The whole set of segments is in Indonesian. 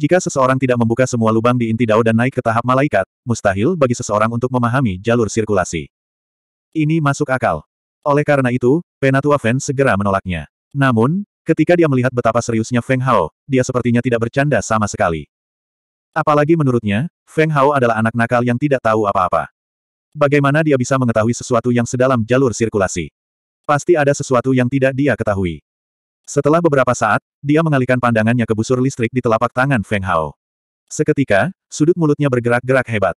Jika seseorang tidak membuka semua lubang di inti dao dan naik ke tahap malaikat, mustahil bagi seseorang untuk memahami jalur sirkulasi. Ini masuk akal. Oleh karena itu, Penatua Feng segera menolaknya. Namun, ketika dia melihat betapa seriusnya Feng Hao, dia sepertinya tidak bercanda sama sekali. Apalagi menurutnya, Feng Hao adalah anak nakal yang tidak tahu apa-apa. Bagaimana dia bisa mengetahui sesuatu yang sedalam jalur sirkulasi? Pasti ada sesuatu yang tidak dia ketahui. Setelah beberapa saat, dia mengalihkan pandangannya ke busur listrik di telapak tangan Feng Hao. Seketika, sudut mulutnya bergerak-gerak hebat.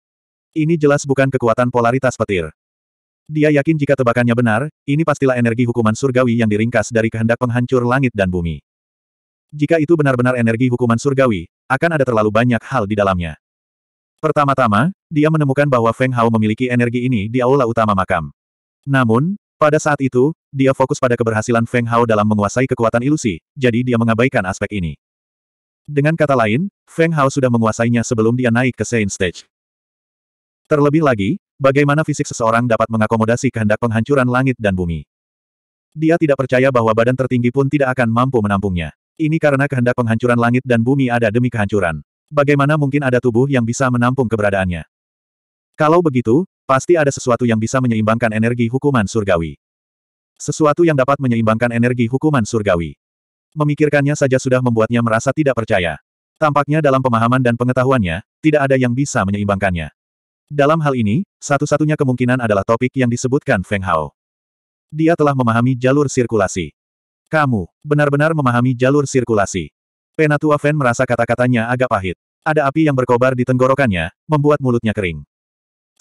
Ini jelas bukan kekuatan polaritas petir. Dia yakin jika tebakannya benar, ini pastilah energi hukuman surgawi yang diringkas dari kehendak penghancur langit dan bumi. Jika itu benar-benar energi hukuman surgawi, akan ada terlalu banyak hal di dalamnya. Pertama-tama, dia menemukan bahwa Feng Hao memiliki energi ini di aula utama makam. Namun, pada saat itu, dia fokus pada keberhasilan Feng Hao dalam menguasai kekuatan ilusi, jadi dia mengabaikan aspek ini. Dengan kata lain, Feng Hao sudah menguasainya sebelum dia naik ke Saint Stage. Terlebih lagi, bagaimana fisik seseorang dapat mengakomodasi kehendak penghancuran langit dan bumi. Dia tidak percaya bahwa badan tertinggi pun tidak akan mampu menampungnya. Ini karena kehendak penghancuran langit dan bumi ada demi kehancuran. Bagaimana mungkin ada tubuh yang bisa menampung keberadaannya? Kalau begitu, Pasti ada sesuatu yang bisa menyeimbangkan energi hukuman surgawi. Sesuatu yang dapat menyeimbangkan energi hukuman surgawi. Memikirkannya saja sudah membuatnya merasa tidak percaya. Tampaknya dalam pemahaman dan pengetahuannya, tidak ada yang bisa menyeimbangkannya. Dalam hal ini, satu-satunya kemungkinan adalah topik yang disebutkan Feng Hao. Dia telah memahami jalur sirkulasi. Kamu, benar-benar memahami jalur sirkulasi. Penatua Fen merasa kata-katanya agak pahit. Ada api yang berkobar di tenggorokannya, membuat mulutnya kering.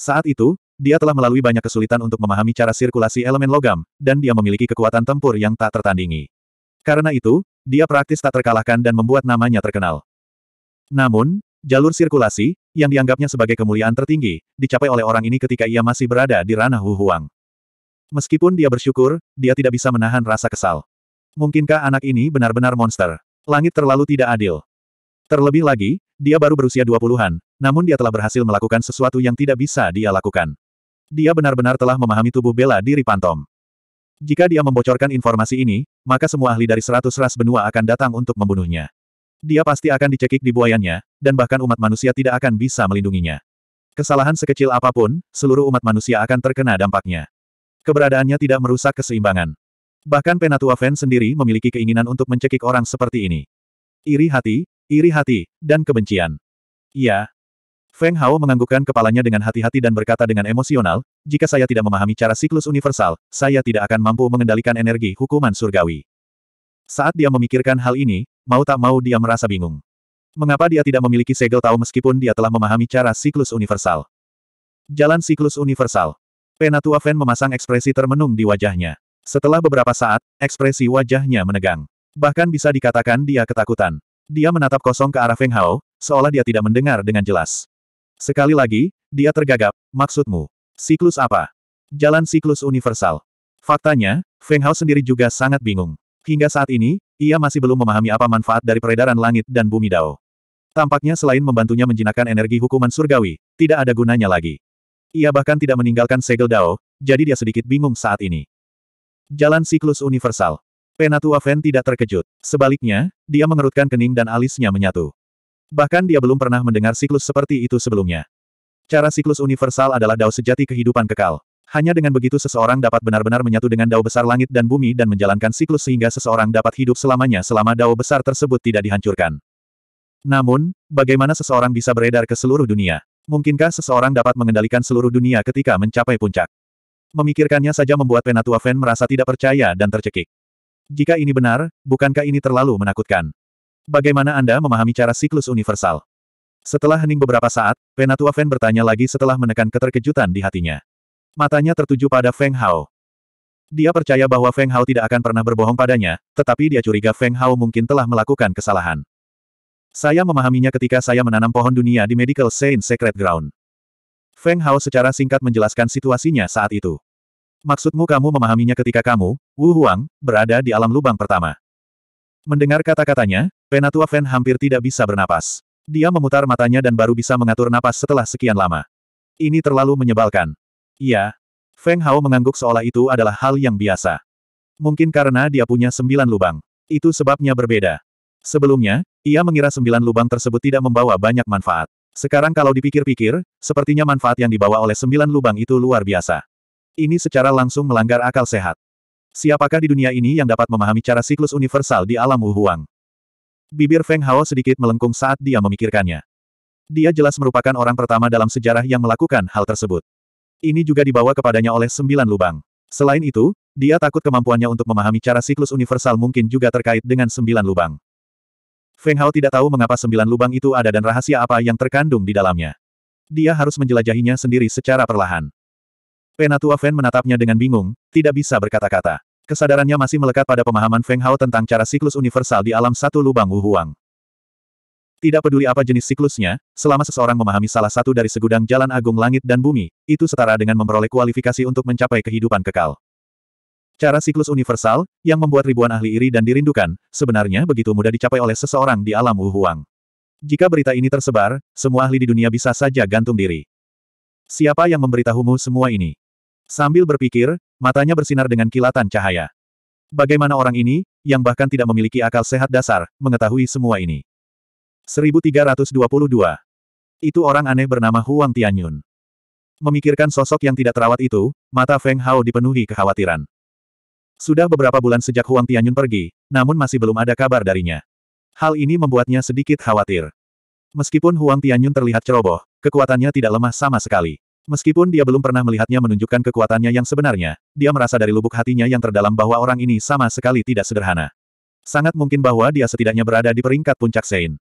Saat itu, dia telah melalui banyak kesulitan untuk memahami cara sirkulasi elemen logam, dan dia memiliki kekuatan tempur yang tak tertandingi. Karena itu, dia praktis tak terkalahkan dan membuat namanya terkenal. Namun, jalur sirkulasi, yang dianggapnya sebagai kemuliaan tertinggi, dicapai oleh orang ini ketika ia masih berada di ranah Hu Huang. Meskipun dia bersyukur, dia tidak bisa menahan rasa kesal. Mungkinkah anak ini benar-benar monster? Langit terlalu tidak adil. Terlebih lagi, dia baru berusia 20-an, namun dia telah berhasil melakukan sesuatu yang tidak bisa dia lakukan. Dia benar-benar telah memahami tubuh bela diri Pantom. Jika dia membocorkan informasi ini, maka semua ahli dari seratus ras benua akan datang untuk membunuhnya. Dia pasti akan dicekik di buayannya, dan bahkan umat manusia tidak akan bisa melindunginya. Kesalahan sekecil apapun, seluruh umat manusia akan terkena dampaknya. Keberadaannya tidak merusak keseimbangan. Bahkan Penatua fen sendiri memiliki keinginan untuk mencekik orang seperti ini. Iri hati, iri hati, dan kebencian. Iya, Feng Hao menganggukkan kepalanya dengan hati-hati dan berkata dengan emosional, jika saya tidak memahami cara siklus universal, saya tidak akan mampu mengendalikan energi hukuman surgawi. Saat dia memikirkan hal ini, mau tak mau dia merasa bingung. Mengapa dia tidak memiliki segel tahu meskipun dia telah memahami cara siklus universal? Jalan siklus universal. Penatua Fen memasang ekspresi termenung di wajahnya. Setelah beberapa saat, ekspresi wajahnya menegang. Bahkan bisa dikatakan dia ketakutan. Dia menatap kosong ke arah Feng Hao, seolah dia tidak mendengar dengan jelas. Sekali lagi, dia tergagap, maksudmu. Siklus apa? Jalan siklus universal. Faktanya, Feng Hao sendiri juga sangat bingung. Hingga saat ini, ia masih belum memahami apa manfaat dari peredaran langit dan bumi Dao. Tampaknya selain membantunya menjinakkan energi hukuman surgawi, tidak ada gunanya lagi. Ia bahkan tidak meninggalkan segel Dao, jadi dia sedikit bingung saat ini. Jalan siklus universal. Penatua Fen tidak terkejut. Sebaliknya, dia mengerutkan kening dan alisnya menyatu. Bahkan dia belum pernah mendengar siklus seperti itu sebelumnya. Cara siklus universal adalah dao sejati kehidupan kekal. Hanya dengan begitu seseorang dapat benar-benar menyatu dengan dao besar langit dan bumi dan menjalankan siklus sehingga seseorang dapat hidup selamanya selama dao besar tersebut tidak dihancurkan. Namun, bagaimana seseorang bisa beredar ke seluruh dunia? Mungkinkah seseorang dapat mengendalikan seluruh dunia ketika mencapai puncak? Memikirkannya saja membuat Penatua Fan merasa tidak percaya dan tercekik. Jika ini benar, bukankah ini terlalu menakutkan? Bagaimana Anda memahami cara siklus universal? Setelah hening beberapa saat, Penatua Feng bertanya lagi setelah menekan keterkejutan di hatinya. Matanya tertuju pada Feng Hao. Dia percaya bahwa Feng Hao tidak akan pernah berbohong padanya, tetapi dia curiga Feng Hao mungkin telah melakukan kesalahan. Saya memahaminya ketika saya menanam pohon dunia di Medical Saint Secret Ground. Feng Hao secara singkat menjelaskan situasinya saat itu. Maksudmu kamu memahaminya ketika kamu, Wu Huang, berada di alam lubang pertama. Mendengar kata-katanya, Penatua Feng hampir tidak bisa bernapas. Dia memutar matanya dan baru bisa mengatur napas setelah sekian lama. Ini terlalu menyebalkan. Iya. Feng Hao mengangguk seolah itu adalah hal yang biasa. Mungkin karena dia punya sembilan lubang. Itu sebabnya berbeda. Sebelumnya, ia mengira sembilan lubang tersebut tidak membawa banyak manfaat. Sekarang kalau dipikir-pikir, sepertinya manfaat yang dibawa oleh sembilan lubang itu luar biasa. Ini secara langsung melanggar akal sehat. Siapakah di dunia ini yang dapat memahami cara siklus universal di alam Wuhuang? Bibir Feng Hao sedikit melengkung saat dia memikirkannya. Dia jelas merupakan orang pertama dalam sejarah yang melakukan hal tersebut. Ini juga dibawa kepadanya oleh sembilan lubang. Selain itu, dia takut kemampuannya untuk memahami cara siklus universal mungkin juga terkait dengan sembilan lubang. Feng Hao tidak tahu mengapa sembilan lubang itu ada dan rahasia apa yang terkandung di dalamnya. Dia harus menjelajahinya sendiri secara perlahan. Penatua Fen menatapnya dengan bingung, tidak bisa berkata-kata. Kesadarannya masih melekat pada pemahaman Feng Hao tentang cara siklus universal di alam satu lubang Wuhuang. Tidak peduli apa jenis siklusnya, selama seseorang memahami salah satu dari segudang jalan agung langit dan bumi, itu setara dengan memperoleh kualifikasi untuk mencapai kehidupan kekal. Cara siklus universal, yang membuat ribuan ahli iri dan dirindukan, sebenarnya begitu mudah dicapai oleh seseorang di alam Wuhuang. Jika berita ini tersebar, semua ahli di dunia bisa saja gantung diri. Siapa yang memberitahumu semua ini? Sambil berpikir, matanya bersinar dengan kilatan cahaya. Bagaimana orang ini, yang bahkan tidak memiliki akal sehat dasar, mengetahui semua ini? 1322. Itu orang aneh bernama Huang Tianyun. Memikirkan sosok yang tidak terawat itu, mata Feng Hao dipenuhi kekhawatiran. Sudah beberapa bulan sejak Huang Tianyun pergi, namun masih belum ada kabar darinya. Hal ini membuatnya sedikit khawatir. Meskipun Huang Tianyun terlihat ceroboh, kekuatannya tidak lemah sama sekali. Meskipun dia belum pernah melihatnya menunjukkan kekuatannya yang sebenarnya, dia merasa dari lubuk hatinya yang terdalam bahwa orang ini sama sekali tidak sederhana. Sangat mungkin bahwa dia setidaknya berada di peringkat puncak Sein.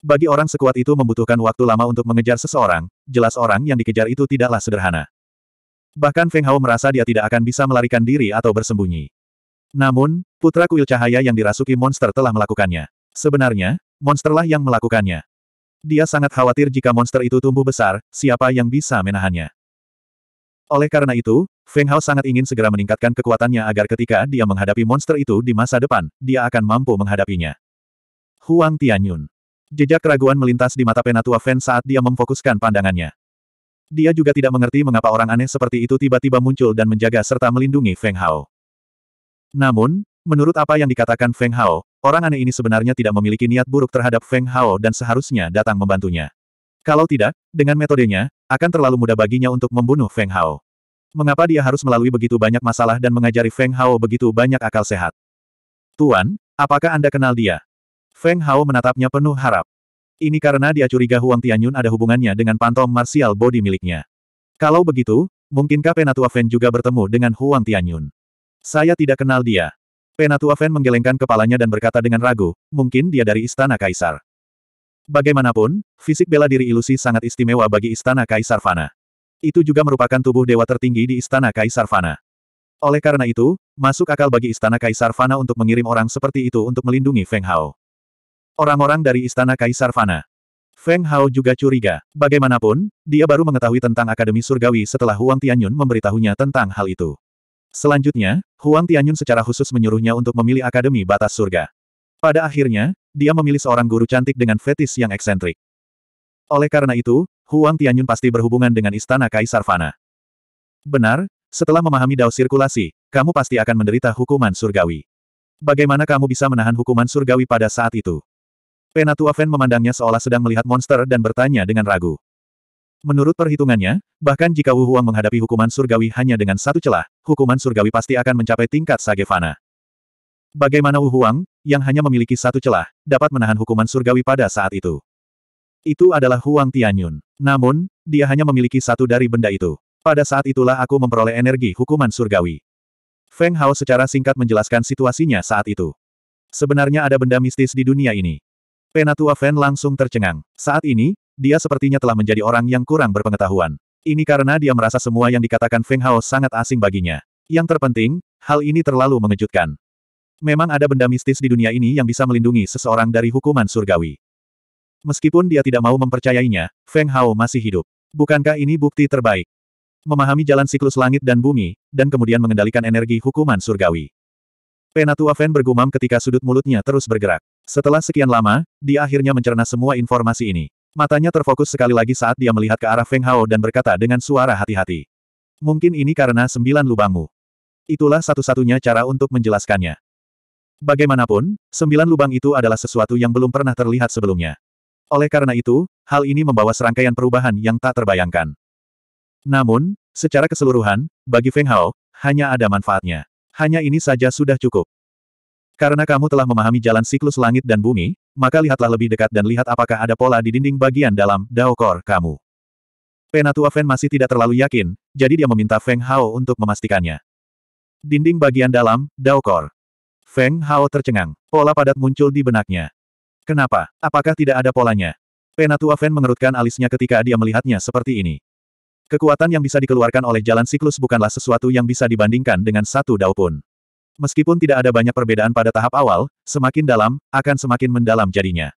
Bagi orang sekuat itu membutuhkan waktu lama untuk mengejar seseorang, jelas orang yang dikejar itu tidaklah sederhana. Bahkan Feng Hao merasa dia tidak akan bisa melarikan diri atau bersembunyi. Namun, putra kuil cahaya yang dirasuki monster telah melakukannya. Sebenarnya, monsterlah yang melakukannya. Dia sangat khawatir jika monster itu tumbuh besar, siapa yang bisa menahannya. Oleh karena itu, Feng Hao sangat ingin segera meningkatkan kekuatannya agar ketika dia menghadapi monster itu di masa depan, dia akan mampu menghadapinya. Huang Tianyun. Jejak keraguan melintas di mata penatua Feng saat dia memfokuskan pandangannya. Dia juga tidak mengerti mengapa orang aneh seperti itu tiba-tiba muncul dan menjaga serta melindungi Feng Hao. Namun, menurut apa yang dikatakan Feng Hao, Orang aneh ini sebenarnya tidak memiliki niat buruk terhadap Feng Hao dan seharusnya datang membantunya. Kalau tidak, dengan metodenya, akan terlalu mudah baginya untuk membunuh Feng Hao. Mengapa dia harus melalui begitu banyak masalah dan mengajari Feng Hao begitu banyak akal sehat? Tuan, apakah Anda kenal dia? Feng Hao menatapnya penuh harap. Ini karena dia curiga Huang Tianyun ada hubungannya dengan pantom martial body miliknya. Kalau begitu, mungkinkah Penatua Feng juga bertemu dengan Huang Tianyun? Saya tidak kenal dia. Penatua Fan menggelengkan kepalanya dan berkata dengan ragu, mungkin dia dari Istana Kaisar. Bagaimanapun, fisik bela diri ilusi sangat istimewa bagi Istana Kaisar Fana. Itu juga merupakan tubuh dewa tertinggi di Istana Kaisar Fana. Oleh karena itu, masuk akal bagi Istana Kaisar Fana untuk mengirim orang seperti itu untuk melindungi Feng Hao. Orang-orang dari Istana Kaisar Fana. Feng Hao juga curiga. Bagaimanapun, dia baru mengetahui tentang Akademi Surgawi setelah Huang Tianyun memberitahunya tentang hal itu. Selanjutnya, Huang Tianyun secara khusus menyuruhnya untuk memilih Akademi Batas Surga. Pada akhirnya, dia memilih seorang guru cantik dengan fetis yang eksentrik. Oleh karena itu, Huang Tianyun pasti berhubungan dengan Istana Kaisar Fana. Benar, setelah memahami dao sirkulasi, kamu pasti akan menderita hukuman surgawi. Bagaimana kamu bisa menahan hukuman surgawi pada saat itu? Penatua Fen memandangnya seolah sedang melihat monster dan bertanya dengan ragu. Menurut perhitungannya, bahkan jika Wu Huang menghadapi hukuman surgawi hanya dengan satu celah, hukuman surgawi pasti akan mencapai tingkat Sagevana. Bagaimana Wu Huang, yang hanya memiliki satu celah, dapat menahan hukuman surgawi pada saat itu? Itu adalah Huang Tianyun. Namun, dia hanya memiliki satu dari benda itu. Pada saat itulah aku memperoleh energi hukuman surgawi. Feng Hao secara singkat menjelaskan situasinya saat itu. Sebenarnya ada benda mistis di dunia ini. Penatua Feng langsung tercengang. Saat ini, dia sepertinya telah menjadi orang yang kurang berpengetahuan. Ini karena dia merasa semua yang dikatakan Feng Hao sangat asing baginya. Yang terpenting, hal ini terlalu mengejutkan. Memang ada benda mistis di dunia ini yang bisa melindungi seseorang dari hukuman surgawi. Meskipun dia tidak mau mempercayainya, Feng Hao masih hidup. Bukankah ini bukti terbaik? Memahami jalan siklus langit dan bumi, dan kemudian mengendalikan energi hukuman surgawi. Penatua Feng bergumam ketika sudut mulutnya terus bergerak. Setelah sekian lama, dia akhirnya mencerna semua informasi ini. Matanya terfokus sekali lagi saat dia melihat ke arah Feng Hao dan berkata dengan suara hati-hati. Mungkin ini karena sembilan lubangmu. Itulah satu-satunya cara untuk menjelaskannya. Bagaimanapun, sembilan lubang itu adalah sesuatu yang belum pernah terlihat sebelumnya. Oleh karena itu, hal ini membawa serangkaian perubahan yang tak terbayangkan. Namun, secara keseluruhan, bagi Feng Hao, hanya ada manfaatnya. Hanya ini saja sudah cukup. Karena kamu telah memahami jalan siklus langit dan bumi, maka lihatlah lebih dekat dan lihat apakah ada pola di dinding bagian dalam Dao Kor kamu. Penatua Feng masih tidak terlalu yakin, jadi dia meminta Feng Hao untuk memastikannya. Dinding bagian dalam, Dao Kor. Feng Hao tercengang. Pola padat muncul di benaknya. Kenapa? Apakah tidak ada polanya? Penatua Feng mengerutkan alisnya ketika dia melihatnya seperti ini. Kekuatan yang bisa dikeluarkan oleh jalan siklus bukanlah sesuatu yang bisa dibandingkan dengan satu dao pun. Meskipun tidak ada banyak perbedaan pada tahap awal, semakin dalam, akan semakin mendalam jadinya.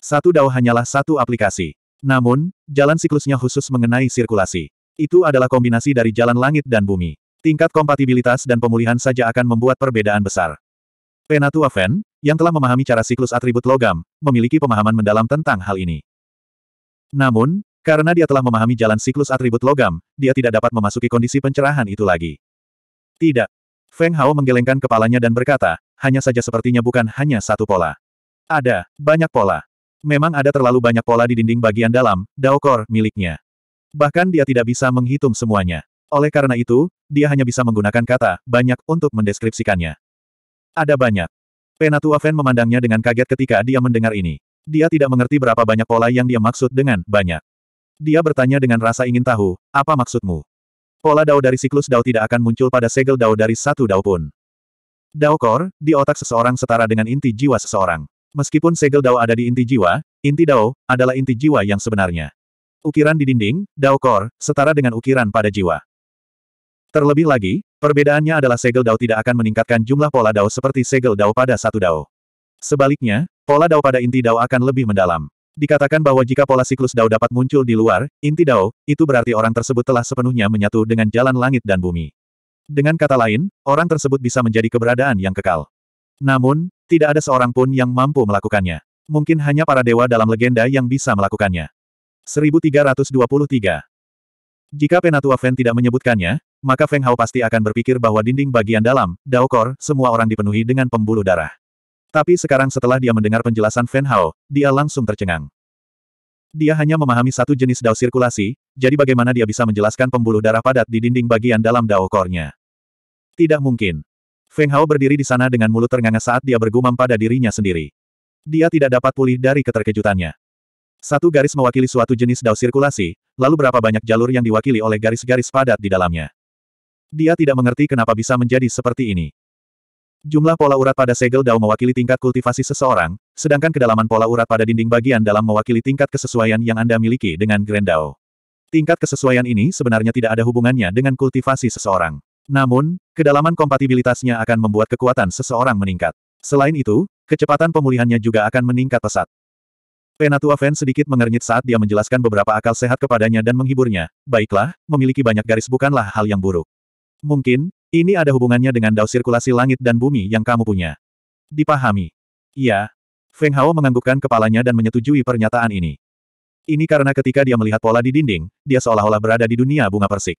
Satu dao hanyalah satu aplikasi. Namun, jalan siklusnya khusus mengenai sirkulasi. Itu adalah kombinasi dari jalan langit dan bumi. Tingkat kompatibilitas dan pemulihan saja akan membuat perbedaan besar. Penatua Fen, yang telah memahami cara siklus atribut logam, memiliki pemahaman mendalam tentang hal ini. Namun, karena dia telah memahami jalan siklus atribut logam, dia tidak dapat memasuki kondisi pencerahan itu lagi. Tidak, Feng Hao menggelengkan kepalanya dan berkata, hanya saja sepertinya bukan hanya satu pola. Ada, banyak pola. Memang ada terlalu banyak pola di dinding bagian dalam, daokor miliknya. Bahkan dia tidak bisa menghitung semuanya. Oleh karena itu, dia hanya bisa menggunakan kata banyak untuk mendeskripsikannya. Ada banyak. Penatua Fen memandangnya dengan kaget ketika dia mendengar ini. Dia tidak mengerti berapa banyak pola yang dia maksud dengan banyak. Dia bertanya dengan rasa ingin tahu, apa maksudmu? Pola dao dari siklus dao tidak akan muncul pada segel dao dari satu dao pun. Dao core, di otak seseorang setara dengan inti jiwa seseorang. Meskipun segel dao ada di inti jiwa, inti dao adalah inti jiwa yang sebenarnya. Ukiran di dinding, dao core, setara dengan ukiran pada jiwa. Terlebih lagi, perbedaannya adalah segel dao tidak akan meningkatkan jumlah pola dao seperti segel dao pada satu dao. Sebaliknya, pola dao pada inti dao akan lebih mendalam. Dikatakan bahwa jika pola siklus Dao dapat muncul di luar, inti Dao, itu berarti orang tersebut telah sepenuhnya menyatu dengan jalan langit dan bumi. Dengan kata lain, orang tersebut bisa menjadi keberadaan yang kekal. Namun, tidak ada seorang pun yang mampu melakukannya. Mungkin hanya para dewa dalam legenda yang bisa melakukannya. 1323 Jika Penatua Feng tidak menyebutkannya, maka Feng Hao pasti akan berpikir bahwa dinding bagian dalam, Dao Kor, semua orang dipenuhi dengan pembuluh darah. Tapi sekarang setelah dia mendengar penjelasan Feng Hao, dia langsung tercengang. Dia hanya memahami satu jenis dao sirkulasi, jadi bagaimana dia bisa menjelaskan pembuluh darah padat di dinding bagian dalam dao kornya? Tidak mungkin. Feng Hao berdiri di sana dengan mulut ternganga saat dia bergumam pada dirinya sendiri. Dia tidak dapat pulih dari keterkejutannya. Satu garis mewakili suatu jenis dao sirkulasi, lalu berapa banyak jalur yang diwakili oleh garis-garis padat di dalamnya. Dia tidak mengerti kenapa bisa menjadi seperti ini. Jumlah pola urat pada segel dao mewakili tingkat kultivasi seseorang, sedangkan kedalaman pola urat pada dinding bagian dalam mewakili tingkat kesesuaian yang Anda miliki dengan Grand Dao. Tingkat kesesuaian ini sebenarnya tidak ada hubungannya dengan kultivasi seseorang. Namun, kedalaman kompatibilitasnya akan membuat kekuatan seseorang meningkat. Selain itu, kecepatan pemulihannya juga akan meningkat pesat. Penatua Fan sedikit mengernyit saat dia menjelaskan beberapa akal sehat kepadanya dan menghiburnya, baiklah, memiliki banyak garis bukanlah hal yang buruk. Mungkin, ini ada hubungannya dengan dao sirkulasi langit dan bumi yang kamu punya. Dipahami. Ya. Feng Hao menganggukkan kepalanya dan menyetujui pernyataan ini. Ini karena ketika dia melihat pola di dinding, dia seolah-olah berada di dunia bunga persik.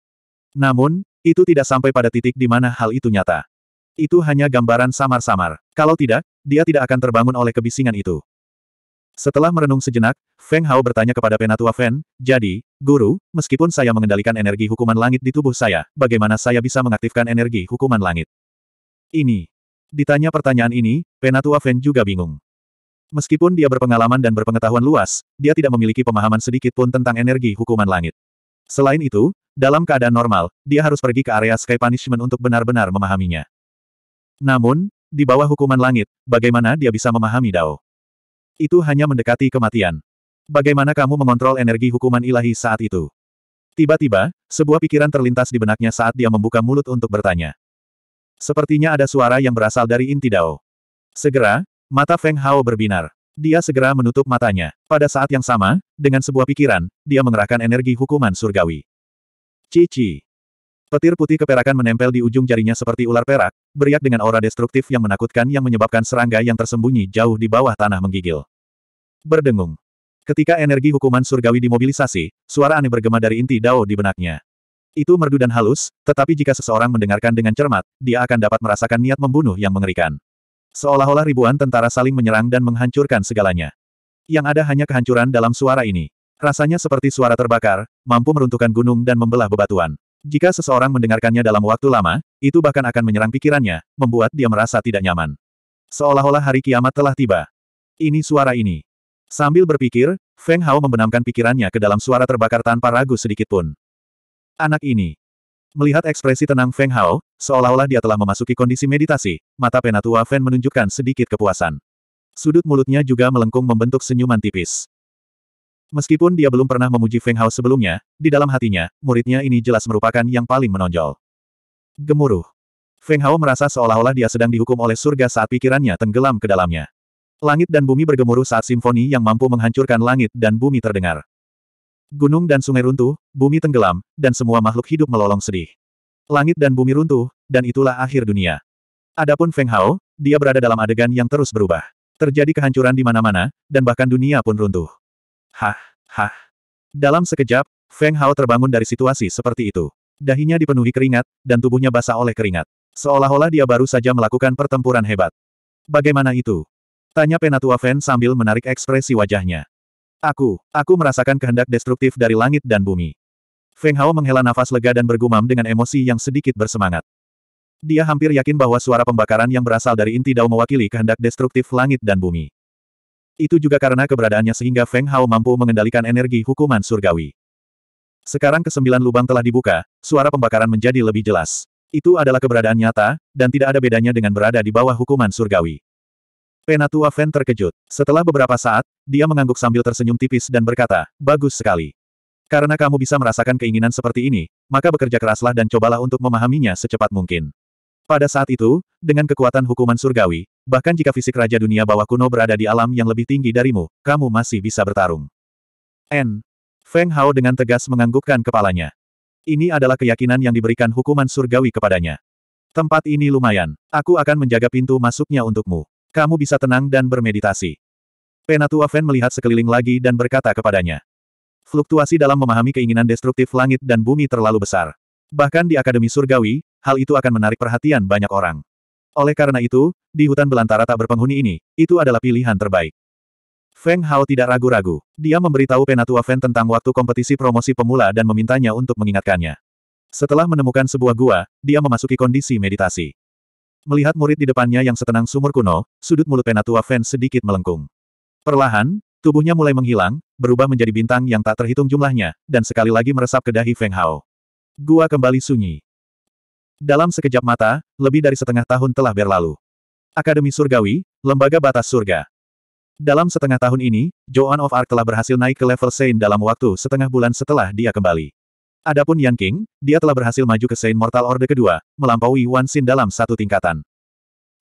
Namun, itu tidak sampai pada titik di mana hal itu nyata. Itu hanya gambaran samar-samar. Kalau tidak, dia tidak akan terbangun oleh kebisingan itu. Setelah merenung sejenak, Feng Hao bertanya kepada Penatua Feng, jadi, Guru, meskipun saya mengendalikan energi hukuman langit di tubuh saya, bagaimana saya bisa mengaktifkan energi hukuman langit? Ini. Ditanya pertanyaan ini, Penatua Feng juga bingung. Meskipun dia berpengalaman dan berpengetahuan luas, dia tidak memiliki pemahaman sedikit pun tentang energi hukuman langit. Selain itu, dalam keadaan normal, dia harus pergi ke area Sky Punishment untuk benar-benar memahaminya. Namun, di bawah hukuman langit, bagaimana dia bisa memahami Dao? Itu hanya mendekati kematian. Bagaimana kamu mengontrol energi hukuman ilahi saat itu? Tiba-tiba, sebuah pikiran terlintas di benaknya saat dia membuka mulut untuk bertanya. Sepertinya ada suara yang berasal dari inti Dao. Segera, mata Feng Hao berbinar. Dia segera menutup matanya. Pada saat yang sama, dengan sebuah pikiran, dia mengerahkan energi hukuman surgawi. Cici. Petir putih keperakan menempel di ujung jarinya seperti ular perak, beriak dengan aura destruktif yang menakutkan yang menyebabkan serangga yang tersembunyi jauh di bawah tanah menggigil. Berdengung. Ketika energi hukuman surgawi dimobilisasi, suara aneh bergema dari inti Dao di benaknya. Itu merdu dan halus, tetapi jika seseorang mendengarkan dengan cermat, dia akan dapat merasakan niat membunuh yang mengerikan. Seolah-olah ribuan tentara saling menyerang dan menghancurkan segalanya. Yang ada hanya kehancuran dalam suara ini. Rasanya seperti suara terbakar, mampu meruntuhkan gunung dan membelah bebatuan. Jika seseorang mendengarkannya dalam waktu lama, itu bahkan akan menyerang pikirannya, membuat dia merasa tidak nyaman. Seolah-olah hari kiamat telah tiba. Ini suara ini. Sambil berpikir, Feng Hao membenamkan pikirannya ke dalam suara terbakar tanpa ragu sedikitpun. Anak ini. Melihat ekspresi tenang Feng Hao, seolah-olah dia telah memasuki kondisi meditasi, mata penatua Feng menunjukkan sedikit kepuasan. Sudut mulutnya juga melengkung membentuk senyuman tipis. Meskipun dia belum pernah memuji Feng Hao sebelumnya, di dalam hatinya, muridnya ini jelas merupakan yang paling menonjol. Gemuruh. Feng Hao merasa seolah-olah dia sedang dihukum oleh surga saat pikirannya tenggelam ke dalamnya. Langit dan bumi bergemuruh saat simfoni yang mampu menghancurkan langit dan bumi terdengar. Gunung dan sungai runtuh, bumi tenggelam, dan semua makhluk hidup melolong sedih. Langit dan bumi runtuh, dan itulah akhir dunia. Adapun Feng Hao, dia berada dalam adegan yang terus berubah. Terjadi kehancuran di mana-mana, dan bahkan dunia pun runtuh. Hah, hah. Dalam sekejap, Feng Hao terbangun dari situasi seperti itu. Dahinya dipenuhi keringat, dan tubuhnya basah oleh keringat. Seolah-olah dia baru saja melakukan pertempuran hebat. Bagaimana itu? Tanya Penatua Feng sambil menarik ekspresi wajahnya. Aku, aku merasakan kehendak destruktif dari langit dan bumi. Feng Hao menghela nafas lega dan bergumam dengan emosi yang sedikit bersemangat. Dia hampir yakin bahwa suara pembakaran yang berasal dari inti dao mewakili kehendak destruktif langit dan bumi. Itu juga karena keberadaannya sehingga Feng Hao mampu mengendalikan energi hukuman surgawi. Sekarang kesembilan lubang telah dibuka, suara pembakaran menjadi lebih jelas. Itu adalah keberadaan nyata, dan tidak ada bedanya dengan berada di bawah hukuman surgawi. Penatua Feng terkejut. Setelah beberapa saat, dia mengangguk sambil tersenyum tipis dan berkata, Bagus sekali. Karena kamu bisa merasakan keinginan seperti ini, maka bekerja keraslah dan cobalah untuk memahaminya secepat mungkin. Pada saat itu, dengan kekuatan hukuman surgawi, bahkan jika fisik Raja Dunia Bawah Kuno berada di alam yang lebih tinggi darimu, kamu masih bisa bertarung. N. Feng Hao dengan tegas menganggukkan kepalanya. Ini adalah keyakinan yang diberikan hukuman surgawi kepadanya. Tempat ini lumayan. Aku akan menjaga pintu masuknya untukmu. Kamu bisa tenang dan bermeditasi. Penatua Feng melihat sekeliling lagi dan berkata kepadanya. Fluktuasi dalam memahami keinginan destruktif langit dan bumi terlalu besar. Bahkan di Akademi Surgawi, hal itu akan menarik perhatian banyak orang. Oleh karena itu, di hutan belantara tak berpenghuni ini, itu adalah pilihan terbaik. Feng Hao tidak ragu-ragu. Dia memberitahu Penatua Feng tentang waktu kompetisi promosi pemula dan memintanya untuk mengingatkannya. Setelah menemukan sebuah gua, dia memasuki kondisi meditasi. Melihat murid di depannya yang setenang sumur kuno, sudut mulut Penatua Feng sedikit melengkung. Perlahan, tubuhnya mulai menghilang, berubah menjadi bintang yang tak terhitung jumlahnya, dan sekali lagi meresap ke dahi Feng Hao. Gua kembali sunyi. Dalam sekejap mata, lebih dari setengah tahun telah berlalu. Akademi Surgawi, Lembaga Batas Surga. Dalam setengah tahun ini, Joan of Arc telah berhasil naik ke level Saint dalam waktu setengah bulan setelah dia kembali. Adapun Yan King, dia telah berhasil maju ke Saint Mortal Order kedua, melampaui Wan Xin dalam satu tingkatan.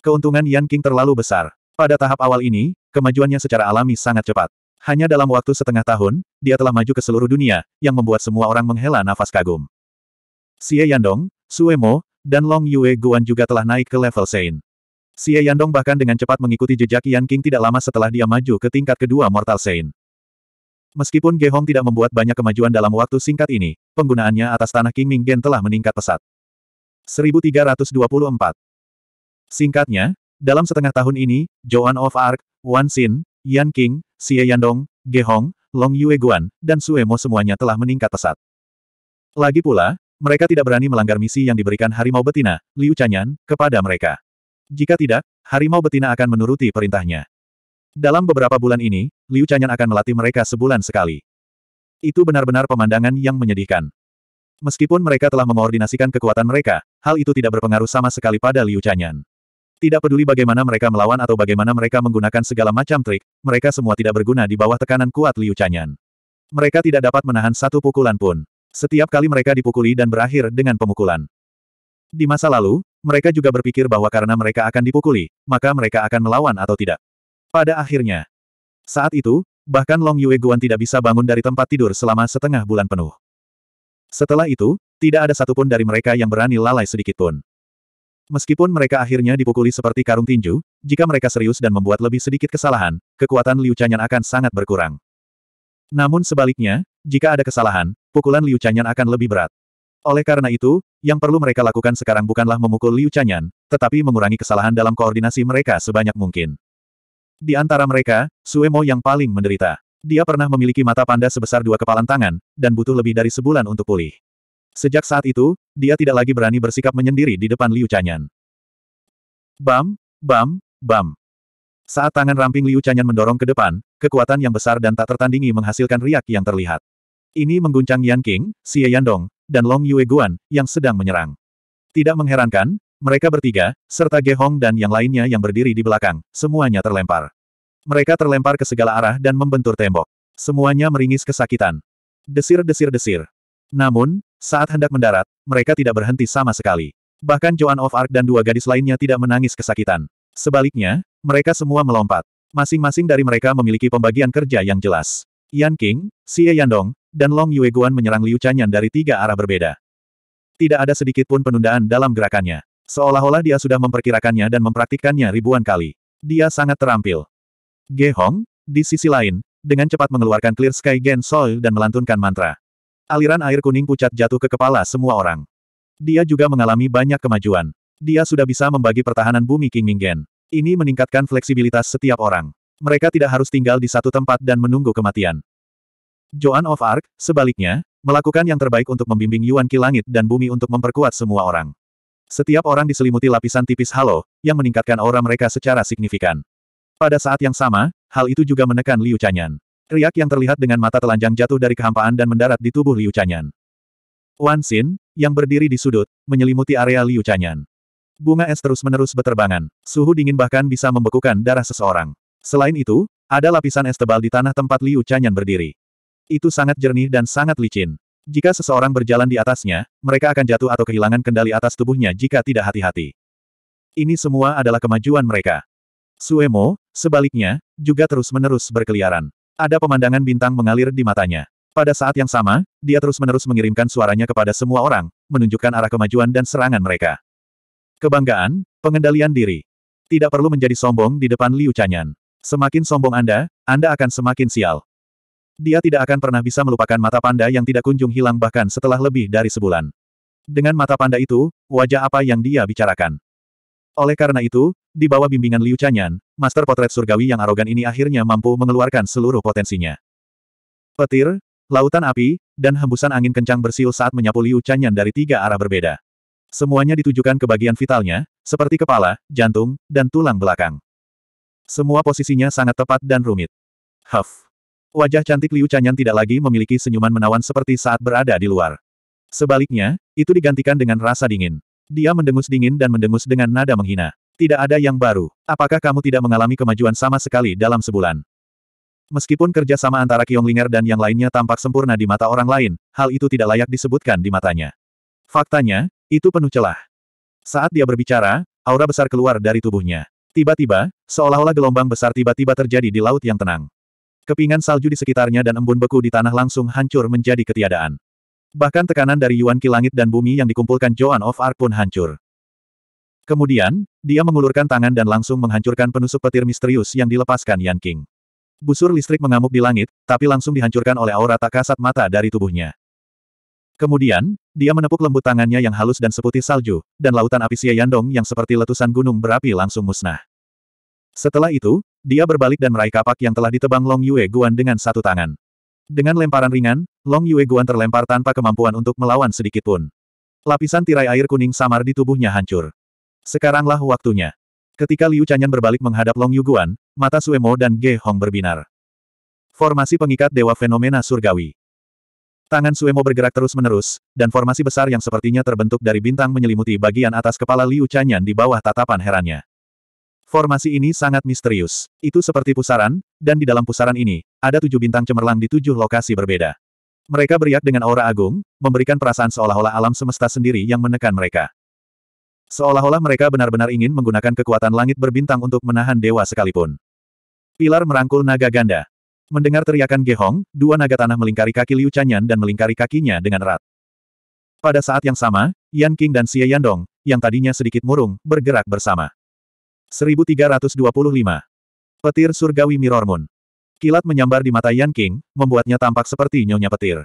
Keuntungan Yan King terlalu besar. Pada tahap awal ini, kemajuannya secara alami sangat cepat. Hanya dalam waktu setengah tahun, dia telah maju ke seluruh dunia, yang membuat semua orang menghela nafas kagum. Xie Yandong, Suemo, dan Long Yue Guan juga telah naik ke level Sein. Xie Yandong bahkan dengan cepat mengikuti jejak Yan King tidak lama setelah dia maju ke tingkat kedua Mortal Sein. Meskipun Ge Hong tidak membuat banyak kemajuan dalam waktu singkat ini, penggunaannya atas tanah King Ming Gen telah meningkat pesat. 1324 Singkatnya, dalam setengah tahun ini, Joan of Arc, Wan Xin, Yan King, Xie Yandong, Ge Hong, Long Yue Guan, dan Suemo semuanya telah meningkat pesat. Lagi pula, mereka tidak berani melanggar misi yang diberikan harimau betina, Liu Chanyan, kepada mereka. Jika tidak, harimau betina akan menuruti perintahnya. Dalam beberapa bulan ini, Liu Chanyan akan melatih mereka sebulan sekali. Itu benar-benar pemandangan yang menyedihkan. Meskipun mereka telah mengoordinasikan kekuatan mereka, hal itu tidak berpengaruh sama sekali pada Liu Chanyan. Tidak peduli bagaimana mereka melawan atau bagaimana mereka menggunakan segala macam trik, mereka semua tidak berguna di bawah tekanan kuat Liu Chanyan. Mereka tidak dapat menahan satu pukulan pun. Setiap kali mereka dipukuli dan berakhir dengan pemukulan. Di masa lalu, mereka juga berpikir bahwa karena mereka akan dipukuli, maka mereka akan melawan atau tidak. Pada akhirnya, saat itu, bahkan Long Yue Guan tidak bisa bangun dari tempat tidur selama setengah bulan penuh. Setelah itu, tidak ada satupun dari mereka yang berani lalai sedikitpun. Meskipun mereka akhirnya dipukuli seperti karung tinju, jika mereka serius dan membuat lebih sedikit kesalahan, kekuatan Liu Chanyan akan sangat berkurang. Namun sebaliknya, jika ada kesalahan, pukulan Liu Chanyan akan lebih berat. Oleh karena itu, yang perlu mereka lakukan sekarang bukanlah memukul Liu Chanyan, tetapi mengurangi kesalahan dalam koordinasi mereka sebanyak mungkin. Di antara mereka, Suemo yang paling menderita. Dia pernah memiliki mata panda sebesar dua kepalan tangan, dan butuh lebih dari sebulan untuk pulih. Sejak saat itu, dia tidak lagi berani bersikap menyendiri di depan Liu Chanyan. Bam, bam, bam. Saat tangan ramping Liu Chanyan mendorong ke depan, kekuatan yang besar dan tak tertandingi menghasilkan riak yang terlihat. Ini mengguncang Yan King, Xie Yandong, dan Long Yue Guan, yang sedang menyerang. Tidak mengherankan, mereka bertiga, serta Ge Hong dan yang lainnya yang berdiri di belakang, semuanya terlempar. Mereka terlempar ke segala arah dan membentur tembok. Semuanya meringis kesakitan. Desir-desir-desir. Namun, saat hendak mendarat, mereka tidak berhenti sama sekali. Bahkan Joan of Arc dan dua gadis lainnya tidak menangis kesakitan. Sebaliknya, mereka semua melompat. Masing-masing dari mereka memiliki pembagian kerja yang jelas. Yan King, Xie Yandong, dan Long Yueguan menyerang Liu Chanyan dari tiga arah berbeda. Tidak ada sedikit pun penundaan dalam gerakannya. Seolah-olah dia sudah memperkirakannya dan mempraktikkannya ribuan kali. Dia sangat terampil. Ge Hong, di sisi lain, dengan cepat mengeluarkan Clear Sky Gen Soil dan melantunkan mantra. Aliran air kuning pucat jatuh ke kepala semua orang. Dia juga mengalami banyak kemajuan. Dia sudah bisa membagi pertahanan bumi King Minggen. Ini meningkatkan fleksibilitas setiap orang. Mereka tidak harus tinggal di satu tempat dan menunggu kematian. Joan of Arc, sebaliknya, melakukan yang terbaik untuk membimbing Yuan Qi langit dan bumi untuk memperkuat semua orang. Setiap orang diselimuti lapisan tipis halo, yang meningkatkan aura mereka secara signifikan. Pada saat yang sama, hal itu juga menekan Liu Chanyan. Riak yang terlihat dengan mata telanjang jatuh dari kehampaan dan mendarat di tubuh Liu Chanyan. Wan Xin, yang berdiri di sudut, menyelimuti area Liu Chanyan bunga es terus-menerus beterbangan. Suhu dingin bahkan bisa membekukan darah seseorang. Selain itu, ada lapisan es tebal di tanah tempat Liu Chanyan berdiri. Itu sangat jernih dan sangat licin. Jika seseorang berjalan di atasnya, mereka akan jatuh atau kehilangan kendali atas tubuhnya jika tidak hati-hati. Ini semua adalah kemajuan mereka. Suemo, sebaliknya, juga terus-menerus berkeliaran. Ada pemandangan bintang mengalir di matanya. Pada saat yang sama, dia terus-menerus mengirimkan suaranya kepada semua orang, menunjukkan arah kemajuan dan serangan mereka. Kebanggaan, pengendalian diri. Tidak perlu menjadi sombong di depan Liu Chanyan. Semakin sombong Anda, Anda akan semakin sial. Dia tidak akan pernah bisa melupakan mata panda yang tidak kunjung hilang bahkan setelah lebih dari sebulan. Dengan mata panda itu, wajah apa yang dia bicarakan. Oleh karena itu, di bawah bimbingan Liu Chanyan, master potret surgawi yang arogan ini akhirnya mampu mengeluarkan seluruh potensinya. Petir, lautan api, dan hembusan angin kencang bersiul saat menyapu Liu Chanyan dari tiga arah berbeda. Semuanya ditujukan ke bagian vitalnya, seperti kepala, jantung, dan tulang belakang. Semua posisinya sangat tepat dan rumit. Huff. Wajah cantik Liu Chanyan tidak lagi memiliki senyuman menawan seperti saat berada di luar. Sebaliknya, itu digantikan dengan rasa dingin. Dia mendengus dingin dan mendengus dengan nada menghina. Tidak ada yang baru. Apakah kamu tidak mengalami kemajuan sama sekali dalam sebulan? Meskipun kerja sama antara Qiongling'er dan yang lainnya tampak sempurna di mata orang lain, hal itu tidak layak disebutkan di matanya. Faktanya, itu penuh celah. Saat dia berbicara, aura besar keluar dari tubuhnya. Tiba-tiba, seolah-olah gelombang besar tiba-tiba terjadi di laut yang tenang. Kepingan salju di sekitarnya dan embun beku di tanah langsung hancur menjadi ketiadaan. Bahkan tekanan dari Yuan Ki langit dan bumi yang dikumpulkan Joan of Arc pun hancur. Kemudian, dia mengulurkan tangan dan langsung menghancurkan penusuk petir misterius yang dilepaskan Yan King. Busur listrik mengamuk di langit, tapi langsung dihancurkan oleh aura tak kasat mata dari tubuhnya. Kemudian, dia menepuk lembut tangannya yang halus dan seputih salju, dan lautan api Yandong yang seperti letusan gunung berapi langsung musnah. Setelah itu, dia berbalik dan meraih kapak yang telah ditebang Long Yue Guan dengan satu tangan. Dengan lemparan ringan, Long Yue Guan terlempar tanpa kemampuan untuk melawan sedikit pun. Lapisan tirai air kuning samar di tubuhnya hancur. Sekaranglah waktunya. Ketika Liu Chanyan berbalik menghadap Long Yuguan, mata Suemo dan Ge Hong berbinar. Formasi pengikat Dewa Fenomena Surgawi. Tangan Suemo bergerak terus-menerus, dan formasi besar yang sepertinya terbentuk dari bintang menyelimuti bagian atas kepala Liu Chanyan di bawah tatapan herannya. Formasi ini sangat misterius. Itu seperti pusaran, dan di dalam pusaran ini, ada tujuh bintang cemerlang di tujuh lokasi berbeda. Mereka beriak dengan aura agung, memberikan perasaan seolah-olah alam semesta sendiri yang menekan mereka. Seolah-olah mereka benar-benar ingin menggunakan kekuatan langit berbintang untuk menahan dewa sekalipun. Pilar merangkul naga ganda. Mendengar teriakan Gehong, dua naga tanah melingkari kaki Liu Chanyan dan melingkari kakinya dengan erat. Pada saat yang sama, Yan King dan Xie Yandong, yang tadinya sedikit murung, bergerak bersama. 1325. Petir Surgawi Mirror Moon. Kilat menyambar di mata Yan King, membuatnya tampak seperti nyonya petir.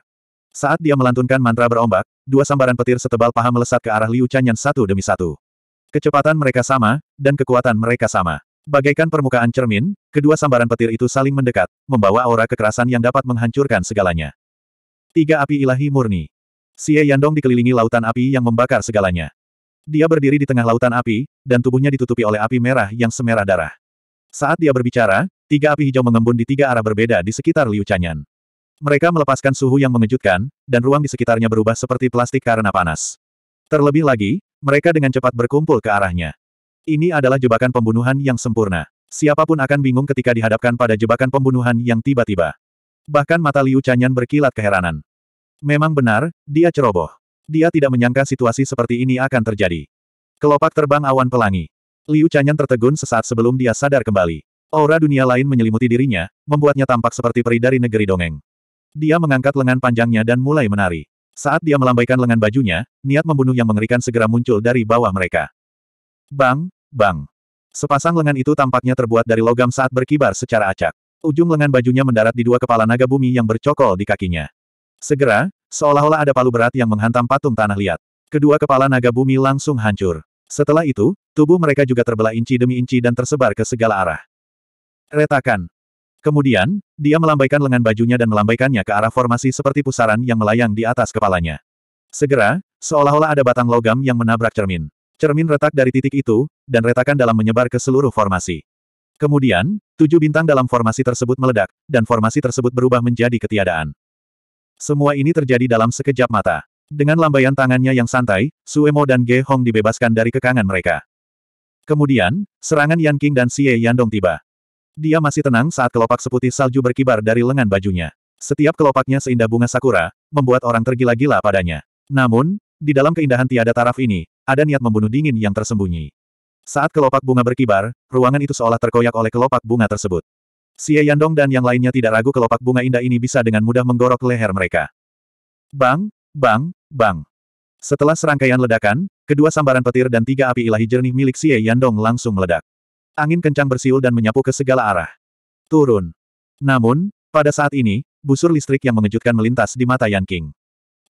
Saat dia melantunkan mantra berombak, dua sambaran petir setebal paha melesat ke arah Liu Chanyan satu demi satu. Kecepatan mereka sama, dan kekuatan mereka sama. Bagaikan permukaan cermin, kedua sambaran petir itu saling mendekat, membawa aura kekerasan yang dapat menghancurkan segalanya. Tiga api ilahi murni. Xie Yandong dikelilingi lautan api yang membakar segalanya. Dia berdiri di tengah lautan api, dan tubuhnya ditutupi oleh api merah yang semerah darah. Saat dia berbicara, tiga api hijau mengembun di tiga arah berbeda di sekitar Liu Chanyan. Mereka melepaskan suhu yang mengejutkan, dan ruang di sekitarnya berubah seperti plastik karena panas. Terlebih lagi, mereka dengan cepat berkumpul ke arahnya. Ini adalah jebakan pembunuhan yang sempurna. Siapapun akan bingung ketika dihadapkan pada jebakan pembunuhan yang tiba-tiba. Bahkan mata Liu Chanyan berkilat keheranan. Memang benar, dia ceroboh. Dia tidak menyangka situasi seperti ini akan terjadi. Kelopak terbang awan pelangi. Liu Chanyan tertegun sesaat sebelum dia sadar kembali. Aura dunia lain menyelimuti dirinya, membuatnya tampak seperti peri dari negeri dongeng. Dia mengangkat lengan panjangnya dan mulai menari. Saat dia melambaikan lengan bajunya, niat membunuh yang mengerikan segera muncul dari bawah mereka. Bang, Bang! Sepasang lengan itu tampaknya terbuat dari logam saat berkibar secara acak. Ujung lengan bajunya mendarat di dua kepala naga bumi yang bercokol di kakinya. Segera, seolah-olah ada palu berat yang menghantam patung tanah liat. Kedua kepala naga bumi langsung hancur. Setelah itu, tubuh mereka juga terbelah inci demi inci dan tersebar ke segala arah. Retakan. Kemudian, dia melambaikan lengan bajunya dan melambaikannya ke arah formasi seperti pusaran yang melayang di atas kepalanya. Segera, seolah-olah ada batang logam yang menabrak cermin. Cermin retak dari titik itu, dan retakan dalam menyebar ke seluruh formasi. Kemudian, tujuh bintang dalam formasi tersebut meledak, dan formasi tersebut berubah menjadi ketiadaan. Semua ini terjadi dalam sekejap mata. Dengan lambaian tangannya yang santai, Suemo dan Ge Hong dibebaskan dari kekangan mereka. Kemudian, serangan Yan King dan Xie Yandong tiba. Dia masih tenang saat kelopak seputih salju berkibar dari lengan bajunya. Setiap kelopaknya seindah bunga sakura, membuat orang tergila-gila padanya. Namun, di dalam keindahan tiada taraf ini, ada niat membunuh dingin yang tersembunyi. Saat kelopak bunga berkibar, ruangan itu seolah terkoyak oleh kelopak bunga tersebut. Xie Yandong dan yang lainnya tidak ragu kelopak bunga indah ini bisa dengan mudah menggorok leher mereka. Bang, bang, bang. Setelah serangkaian ledakan, kedua sambaran petir dan tiga api ilahi jernih milik Xie Yandong langsung meledak. Angin kencang bersiul dan menyapu ke segala arah. Turun. Namun, pada saat ini, busur listrik yang mengejutkan melintas di mata Yan King.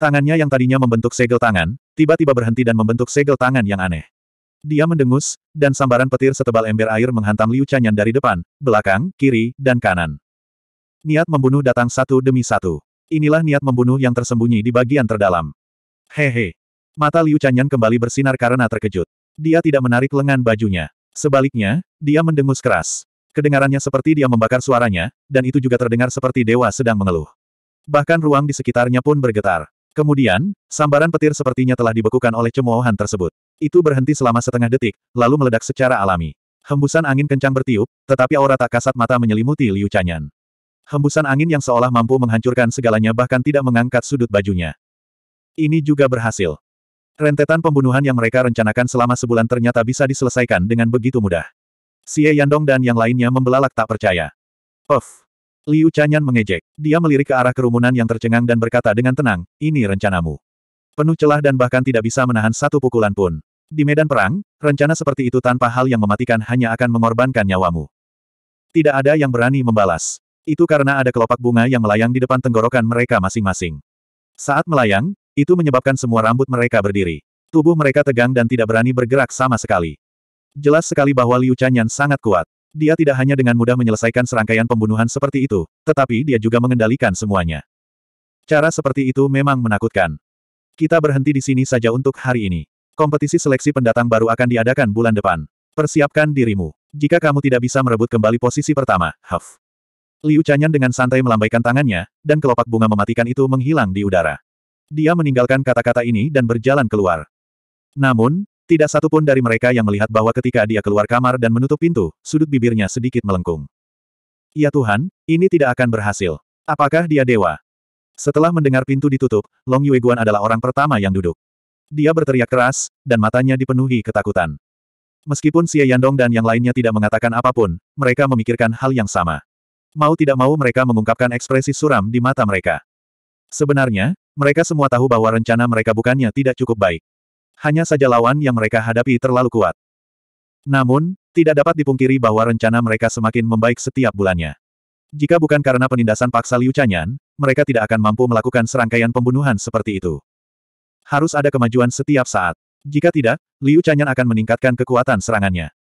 Tangannya yang tadinya membentuk segel tangan, tiba-tiba berhenti dan membentuk segel tangan yang aneh. Dia mendengus, dan sambaran petir setebal ember air menghantam Liu Chanyan dari depan, belakang, kiri, dan kanan. Niat membunuh datang satu demi satu. Inilah niat membunuh yang tersembunyi di bagian terdalam. Hehe. Mata Liu Chanyan kembali bersinar karena terkejut. Dia tidak menarik lengan bajunya. Sebaliknya, dia mendengus keras. Kedengarannya seperti dia membakar suaranya, dan itu juga terdengar seperti dewa sedang mengeluh. Bahkan ruang di sekitarnya pun bergetar. Kemudian, sambaran petir sepertinya telah dibekukan oleh cemoohan tersebut. Itu berhenti selama setengah detik, lalu meledak secara alami. Hembusan angin kencang bertiup, tetapi aura tak kasat mata menyelimuti Liu Chanyan. Hembusan angin yang seolah mampu menghancurkan segalanya bahkan tidak mengangkat sudut bajunya. Ini juga berhasil. Rentetan pembunuhan yang mereka rencanakan selama sebulan ternyata bisa diselesaikan dengan begitu mudah. Xie Yandong dan yang lainnya membelalak tak percaya. Puff! Liu Chanyan mengejek. Dia melirik ke arah kerumunan yang tercengang dan berkata dengan tenang, ini rencanamu. Penuh celah dan bahkan tidak bisa menahan satu pukulan pun. Di medan perang, rencana seperti itu tanpa hal yang mematikan hanya akan mengorbankan nyawamu. Tidak ada yang berani membalas. Itu karena ada kelopak bunga yang melayang di depan tenggorokan mereka masing-masing. Saat melayang, itu menyebabkan semua rambut mereka berdiri. Tubuh mereka tegang dan tidak berani bergerak sama sekali. Jelas sekali bahwa Liu Chanyan sangat kuat. Dia tidak hanya dengan mudah menyelesaikan serangkaian pembunuhan seperti itu, tetapi dia juga mengendalikan semuanya. Cara seperti itu memang menakutkan. Kita berhenti di sini saja untuk hari ini. Kompetisi seleksi pendatang baru akan diadakan bulan depan. Persiapkan dirimu. Jika kamu tidak bisa merebut kembali posisi pertama, Huff. Liu Chanyan dengan santai melambaikan tangannya, dan kelopak bunga mematikan itu menghilang di udara. Dia meninggalkan kata-kata ini dan berjalan keluar. Namun, tidak satu pun dari mereka yang melihat bahwa ketika dia keluar kamar dan menutup pintu, sudut bibirnya sedikit melengkung. Ya Tuhan, ini tidak akan berhasil. Apakah dia dewa? Setelah mendengar pintu ditutup, Long Yueguan adalah orang pertama yang duduk. Dia berteriak keras, dan matanya dipenuhi ketakutan. Meskipun Xie Yandong dan yang lainnya tidak mengatakan apapun, mereka memikirkan hal yang sama. Mau tidak mau mereka mengungkapkan ekspresi suram di mata mereka. Sebenarnya, mereka semua tahu bahwa rencana mereka bukannya tidak cukup baik hanya saja lawan yang mereka hadapi terlalu kuat. Namun, tidak dapat dipungkiri bahwa rencana mereka semakin membaik setiap bulannya. Jika bukan karena penindasan paksa Liu Chanyan, mereka tidak akan mampu melakukan serangkaian pembunuhan seperti itu. Harus ada kemajuan setiap saat. Jika tidak, Liu Chanyan akan meningkatkan kekuatan serangannya.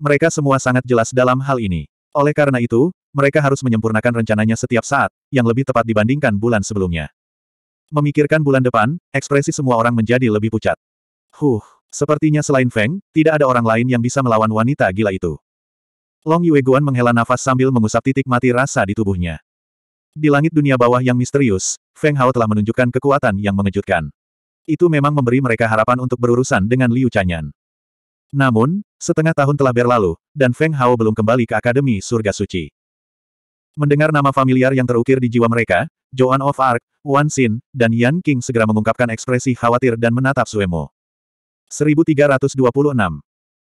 Mereka semua sangat jelas dalam hal ini. Oleh karena itu, mereka harus menyempurnakan rencananya setiap saat, yang lebih tepat dibandingkan bulan sebelumnya. Memikirkan bulan depan, ekspresi semua orang menjadi lebih pucat. Huh, sepertinya selain Feng, tidak ada orang lain yang bisa melawan wanita gila itu. Long Yue menghela nafas sambil mengusap titik mati rasa di tubuhnya. Di langit dunia bawah yang misterius, Feng Hao telah menunjukkan kekuatan yang mengejutkan. Itu memang memberi mereka harapan untuk berurusan dengan Liu Chanyan. Namun, setengah tahun telah berlalu, dan Feng Hao belum kembali ke Akademi Surga Suci. Mendengar nama familiar yang terukir di jiwa mereka, Joan of Arc, Wan Xin, dan Yan King segera mengungkapkan ekspresi khawatir dan menatap Suemo. 1326.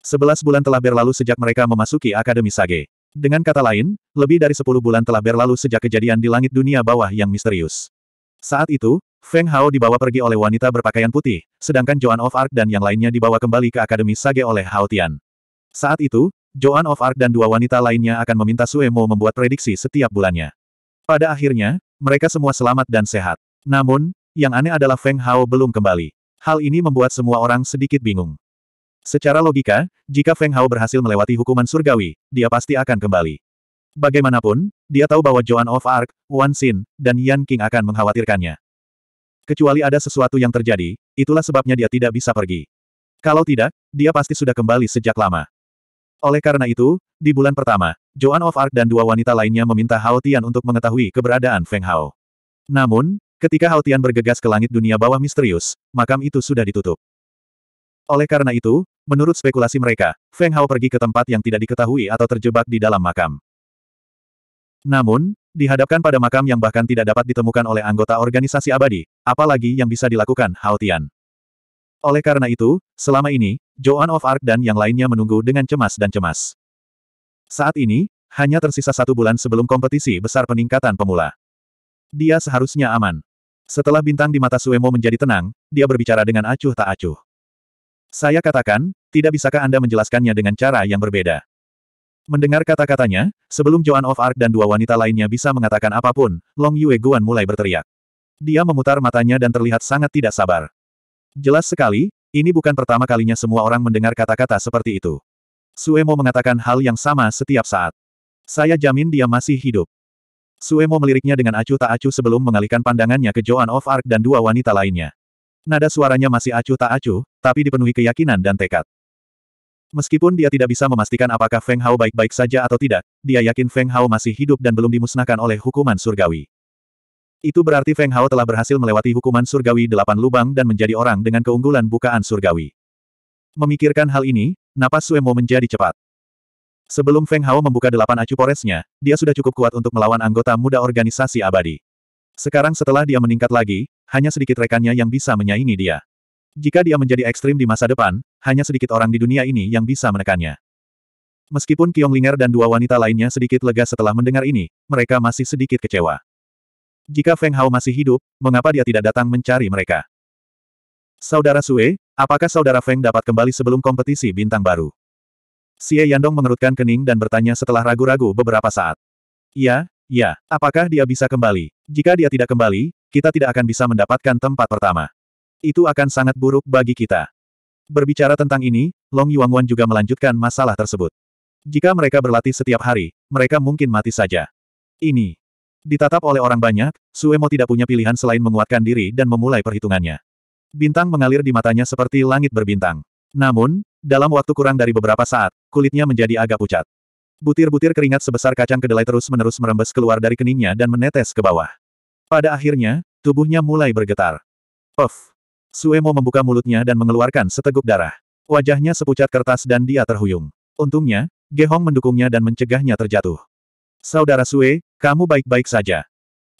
Sebelas bulan telah berlalu sejak mereka memasuki Akademi Sage. Dengan kata lain, lebih dari sepuluh bulan telah berlalu sejak kejadian di langit dunia bawah yang misterius. Saat itu, Feng Hao dibawa pergi oleh wanita berpakaian putih, sedangkan Joan of Arc dan yang lainnya dibawa kembali ke Akademi Sage oleh Hao Tian. Saat itu, Joan of Arc dan dua wanita lainnya akan meminta Suemo membuat prediksi setiap bulannya. Pada akhirnya, mereka semua selamat dan sehat. Namun, yang aneh adalah Feng Hao belum kembali. Hal ini membuat semua orang sedikit bingung. Secara logika, jika Feng Hao berhasil melewati hukuman surgawi, dia pasti akan kembali. Bagaimanapun, dia tahu bahwa Joan of Arc, Wan Xin, dan Yan King akan mengkhawatirkannya. Kecuali ada sesuatu yang terjadi, itulah sebabnya dia tidak bisa pergi. Kalau tidak, dia pasti sudah kembali sejak lama. Oleh karena itu, di bulan pertama, Joan of Arc dan dua wanita lainnya meminta Hao Tian untuk mengetahui keberadaan Feng Hao. Namun, Ketika Haotian bergegas ke langit dunia bawah misterius, makam itu sudah ditutup. Oleh karena itu, menurut spekulasi mereka, Feng Hao pergi ke tempat yang tidak diketahui atau terjebak di dalam makam. Namun, dihadapkan pada makam yang bahkan tidak dapat ditemukan oleh anggota organisasi abadi, apalagi yang bisa dilakukan Haotian. Oleh karena itu, selama ini, Joan of Arc dan yang lainnya menunggu dengan cemas dan cemas. Saat ini, hanya tersisa satu bulan sebelum kompetisi besar peningkatan pemula. Dia seharusnya aman. Setelah bintang di mata Suemo menjadi tenang, dia berbicara dengan acuh tak acuh. Saya katakan, tidak bisakah Anda menjelaskannya dengan cara yang berbeda? Mendengar kata-katanya, sebelum Joan of Arc dan dua wanita lainnya bisa mengatakan apapun, Long Yue Guan mulai berteriak. Dia memutar matanya dan terlihat sangat tidak sabar. Jelas sekali, ini bukan pertama kalinya semua orang mendengar kata-kata seperti itu. Suemo mengatakan hal yang sama setiap saat. Saya jamin dia masih hidup. Suemo meliriknya dengan acuh tak acuh sebelum mengalihkan pandangannya ke Joan of Arc dan dua wanita lainnya. Nada suaranya masih acuh tak acuh, tapi dipenuhi keyakinan dan tekad. Meskipun dia tidak bisa memastikan apakah Feng Hao baik-baik saja atau tidak, dia yakin Feng Hao masih hidup dan belum dimusnahkan oleh hukuman surgawi. Itu berarti Feng Hao telah berhasil melewati hukuman surgawi delapan lubang dan menjadi orang dengan keunggulan bukaan surgawi. Memikirkan hal ini, napas Suemo menjadi cepat. Sebelum Feng Hao membuka delapan acu poresnya, dia sudah cukup kuat untuk melawan anggota muda organisasi abadi. Sekarang setelah dia meningkat lagi, hanya sedikit rekannya yang bisa menyaingi dia. Jika dia menjadi ekstrim di masa depan, hanya sedikit orang di dunia ini yang bisa menekannya. Meskipun Kiong Linger dan dua wanita lainnya sedikit lega setelah mendengar ini, mereka masih sedikit kecewa. Jika Feng Hao masih hidup, mengapa dia tidak datang mencari mereka? Saudara Sue, apakah saudara Feng dapat kembali sebelum kompetisi bintang baru? Xie Yandong mengerutkan kening dan bertanya setelah ragu-ragu beberapa saat. Ya, ya, apakah dia bisa kembali? Jika dia tidak kembali, kita tidak akan bisa mendapatkan tempat pertama. Itu akan sangat buruk bagi kita. Berbicara tentang ini, Long Yuangwan juga melanjutkan masalah tersebut. Jika mereka berlatih setiap hari, mereka mungkin mati saja. Ini. Ditatap oleh orang banyak, Suemo tidak punya pilihan selain menguatkan diri dan memulai perhitungannya. Bintang mengalir di matanya seperti langit berbintang. Namun, dalam waktu kurang dari beberapa saat, kulitnya menjadi agak pucat. Butir-butir keringat sebesar kacang kedelai terus-menerus merembes keluar dari keningnya dan menetes ke bawah. Pada akhirnya, tubuhnya mulai bergetar. Puff! Suemo membuka mulutnya dan mengeluarkan seteguk darah. Wajahnya sepucat kertas dan dia terhuyung. Untungnya, Gehong mendukungnya dan mencegahnya terjatuh. Saudara Sue, kamu baik-baik saja.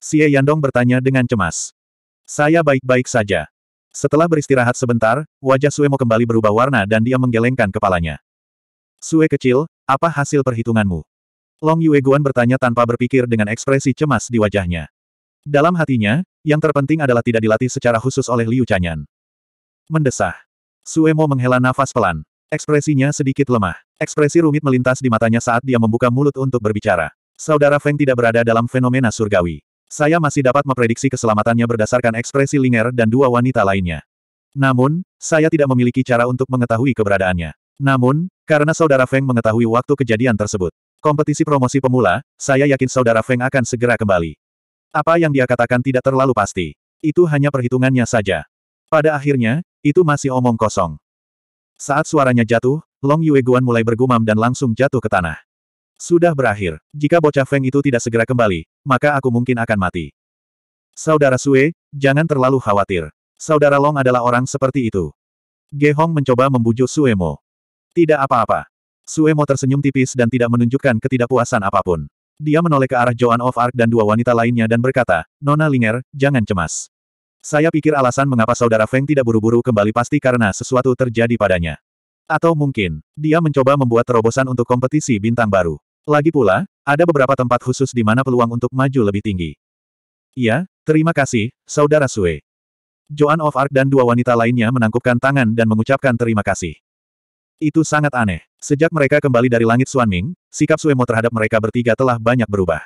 Xie Yandong bertanya dengan cemas. Saya baik-baik saja. Setelah beristirahat sebentar, wajah Suemo kembali berubah warna dan dia menggelengkan kepalanya. Sue kecil, apa hasil perhitunganmu? Long Yue Guan bertanya tanpa berpikir dengan ekspresi cemas di wajahnya. Dalam hatinya, yang terpenting adalah tidak dilatih secara khusus oleh Liu Chanyan. Mendesah. Suemo menghela nafas pelan. Ekspresinya sedikit lemah. Ekspresi rumit melintas di matanya saat dia membuka mulut untuk berbicara. Saudara Feng tidak berada dalam fenomena surgawi. Saya masih dapat memprediksi keselamatannya berdasarkan ekspresi Linger dan dua wanita lainnya. Namun, saya tidak memiliki cara untuk mengetahui keberadaannya. Namun, karena saudara Feng mengetahui waktu kejadian tersebut, kompetisi promosi pemula, saya yakin saudara Feng akan segera kembali. Apa yang dia katakan tidak terlalu pasti. Itu hanya perhitungannya saja. Pada akhirnya, itu masih omong kosong. Saat suaranya jatuh, Long Yue Guan mulai bergumam dan langsung jatuh ke tanah. Sudah berakhir. Jika bocah Feng itu tidak segera kembali, maka aku mungkin akan mati. Saudara Sue, jangan terlalu khawatir. Saudara Long adalah orang seperti itu. Ge Hong mencoba membujuk Suemo. Tidak apa-apa. Suemo tersenyum tipis dan tidak menunjukkan ketidakpuasan apapun. Dia menoleh ke arah Joan of Arc dan dua wanita lainnya dan berkata, Nona Linger, jangan cemas. Saya pikir alasan mengapa saudara Feng tidak buru-buru kembali pasti karena sesuatu terjadi padanya. Atau mungkin, dia mencoba membuat terobosan untuk kompetisi bintang baru. Lagi pula, ada beberapa tempat khusus di mana peluang untuk maju lebih tinggi. Iya, terima kasih, Saudara Sue. Joan of Arc dan dua wanita lainnya menangkupkan tangan dan mengucapkan terima kasih. Itu sangat aneh. Sejak mereka kembali dari langit Suanming, sikap Suemo terhadap mereka bertiga telah banyak berubah.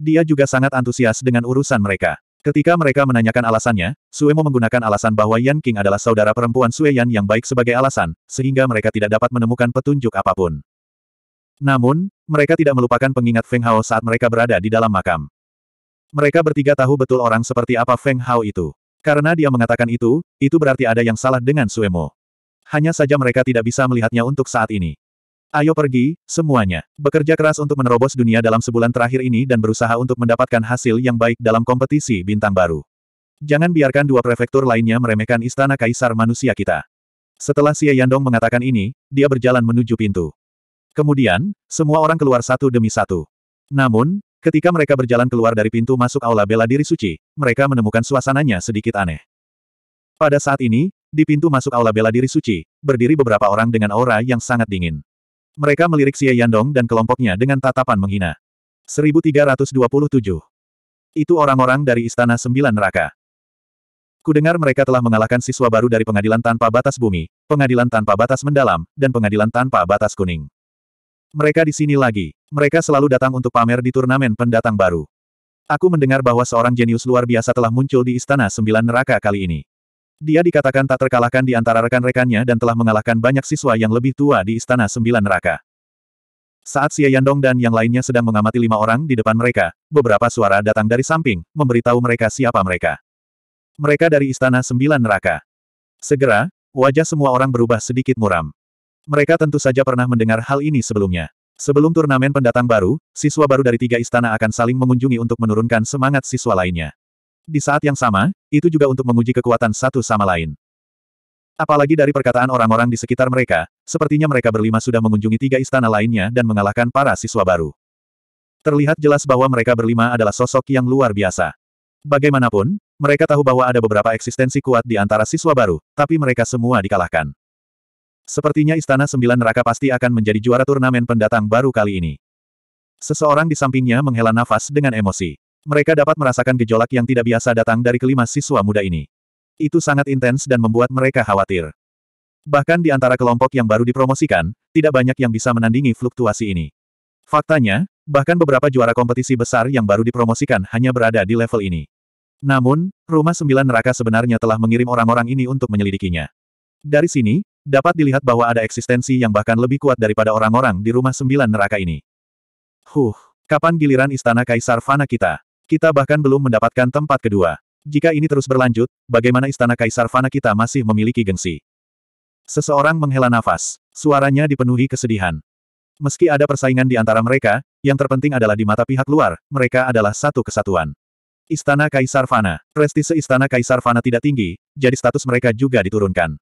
Dia juga sangat antusias dengan urusan mereka. Ketika mereka menanyakan alasannya, Suemo menggunakan alasan bahwa Yan King adalah saudara perempuan Sue Yan yang baik sebagai alasan, sehingga mereka tidak dapat menemukan petunjuk apapun. Namun, mereka tidak melupakan pengingat Feng Hao saat mereka berada di dalam makam. Mereka bertiga tahu betul orang seperti apa Feng Hao itu. Karena dia mengatakan itu, itu berarti ada yang salah dengan Suemo. Hanya saja mereka tidak bisa melihatnya untuk saat ini. Ayo pergi, semuanya. Bekerja keras untuk menerobos dunia dalam sebulan terakhir ini dan berusaha untuk mendapatkan hasil yang baik dalam kompetisi bintang baru. Jangan biarkan dua prefektur lainnya meremehkan istana kaisar manusia kita. Setelah Xie Yandong mengatakan ini, dia berjalan menuju pintu. Kemudian, semua orang keluar satu demi satu. Namun, ketika mereka berjalan keluar dari pintu masuk aula bela diri suci, mereka menemukan suasananya sedikit aneh. Pada saat ini, di pintu masuk aula bela diri suci, berdiri beberapa orang dengan aura yang sangat dingin. Mereka melirik Xie Yandong dan kelompoknya dengan tatapan menghina. 1327. Itu orang-orang dari Istana Sembilan Neraka. Kudengar mereka telah mengalahkan siswa baru dari pengadilan tanpa batas bumi, pengadilan tanpa batas mendalam, dan pengadilan tanpa batas kuning. Mereka di sini lagi. Mereka selalu datang untuk pamer di turnamen pendatang baru. Aku mendengar bahwa seorang jenius luar biasa telah muncul di Istana Sembilan Neraka kali ini. Dia dikatakan tak terkalahkan di antara rekan-rekannya dan telah mengalahkan banyak siswa yang lebih tua di Istana Sembilan Neraka. Saat Xie Yandong dan yang lainnya sedang mengamati lima orang di depan mereka, beberapa suara datang dari samping, memberitahu mereka siapa mereka. Mereka dari Istana Sembilan Neraka. Segera, wajah semua orang berubah sedikit muram. Mereka tentu saja pernah mendengar hal ini sebelumnya. Sebelum turnamen pendatang baru, siswa baru dari tiga istana akan saling mengunjungi untuk menurunkan semangat siswa lainnya. Di saat yang sama, itu juga untuk menguji kekuatan satu sama lain. Apalagi dari perkataan orang-orang di sekitar mereka, sepertinya mereka berlima sudah mengunjungi tiga istana lainnya dan mengalahkan para siswa baru. Terlihat jelas bahwa mereka berlima adalah sosok yang luar biasa. Bagaimanapun, mereka tahu bahwa ada beberapa eksistensi kuat di antara siswa baru, tapi mereka semua dikalahkan. Sepertinya Istana Sembilan Neraka pasti akan menjadi juara turnamen pendatang baru kali ini. Seseorang di sampingnya menghela nafas dengan emosi. Mereka dapat merasakan gejolak yang tidak biasa datang dari kelima siswa muda ini. Itu sangat intens dan membuat mereka khawatir. Bahkan di antara kelompok yang baru dipromosikan, tidak banyak yang bisa menandingi fluktuasi ini. Faktanya, bahkan beberapa juara kompetisi besar yang baru dipromosikan hanya berada di level ini. Namun, Rumah Sembilan Neraka sebenarnya telah mengirim orang-orang ini untuk menyelidikinya. Dari sini, Dapat dilihat bahwa ada eksistensi yang bahkan lebih kuat daripada orang-orang di rumah sembilan neraka ini. Huh, kapan giliran istana Kaisar Fana kita? Kita bahkan belum mendapatkan tempat kedua. Jika ini terus berlanjut, bagaimana istana Kaisar Fana kita masih memiliki gengsi? Seseorang menghela nafas. Suaranya dipenuhi kesedihan. Meski ada persaingan di antara mereka, yang terpenting adalah di mata pihak luar, mereka adalah satu kesatuan. Istana Kaisar Fana. Prestise Istana Kaisar Fana tidak tinggi, jadi status mereka juga diturunkan.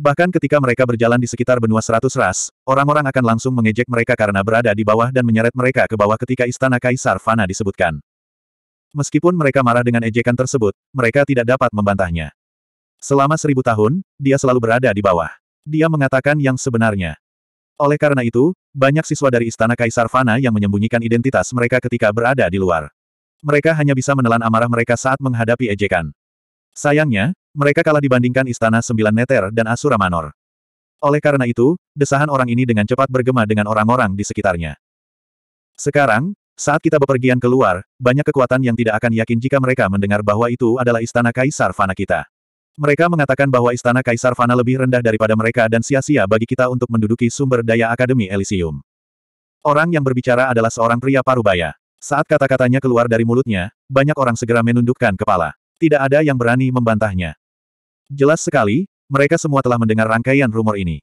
Bahkan ketika mereka berjalan di sekitar benua seratus ras, orang-orang akan langsung mengejek mereka karena berada di bawah dan menyeret mereka ke bawah ketika istana Kaisar Fana disebutkan. Meskipun mereka marah dengan ejekan tersebut, mereka tidak dapat membantahnya. Selama seribu tahun, dia selalu berada di bawah. Dia mengatakan yang sebenarnya. Oleh karena itu, banyak siswa dari istana Kaisar Fana yang menyembunyikan identitas mereka ketika berada di luar. Mereka hanya bisa menelan amarah mereka saat menghadapi ejekan. Sayangnya, mereka kalah dibandingkan Istana Sembilan Neter dan Asura Manor. Oleh karena itu, desahan orang ini dengan cepat bergema dengan orang-orang di sekitarnya. Sekarang, saat kita bepergian keluar, banyak kekuatan yang tidak akan yakin jika mereka mendengar bahwa itu adalah Istana Kaisar Fana kita. Mereka mengatakan bahwa Istana Kaisar Fana lebih rendah daripada mereka dan sia-sia bagi kita untuk menduduki sumber daya Akademi Elysium. Orang yang berbicara adalah seorang pria parubaya. Saat kata-katanya keluar dari mulutnya, banyak orang segera menundukkan kepala tidak ada yang berani membantahnya. Jelas sekali, mereka semua telah mendengar rangkaian rumor ini.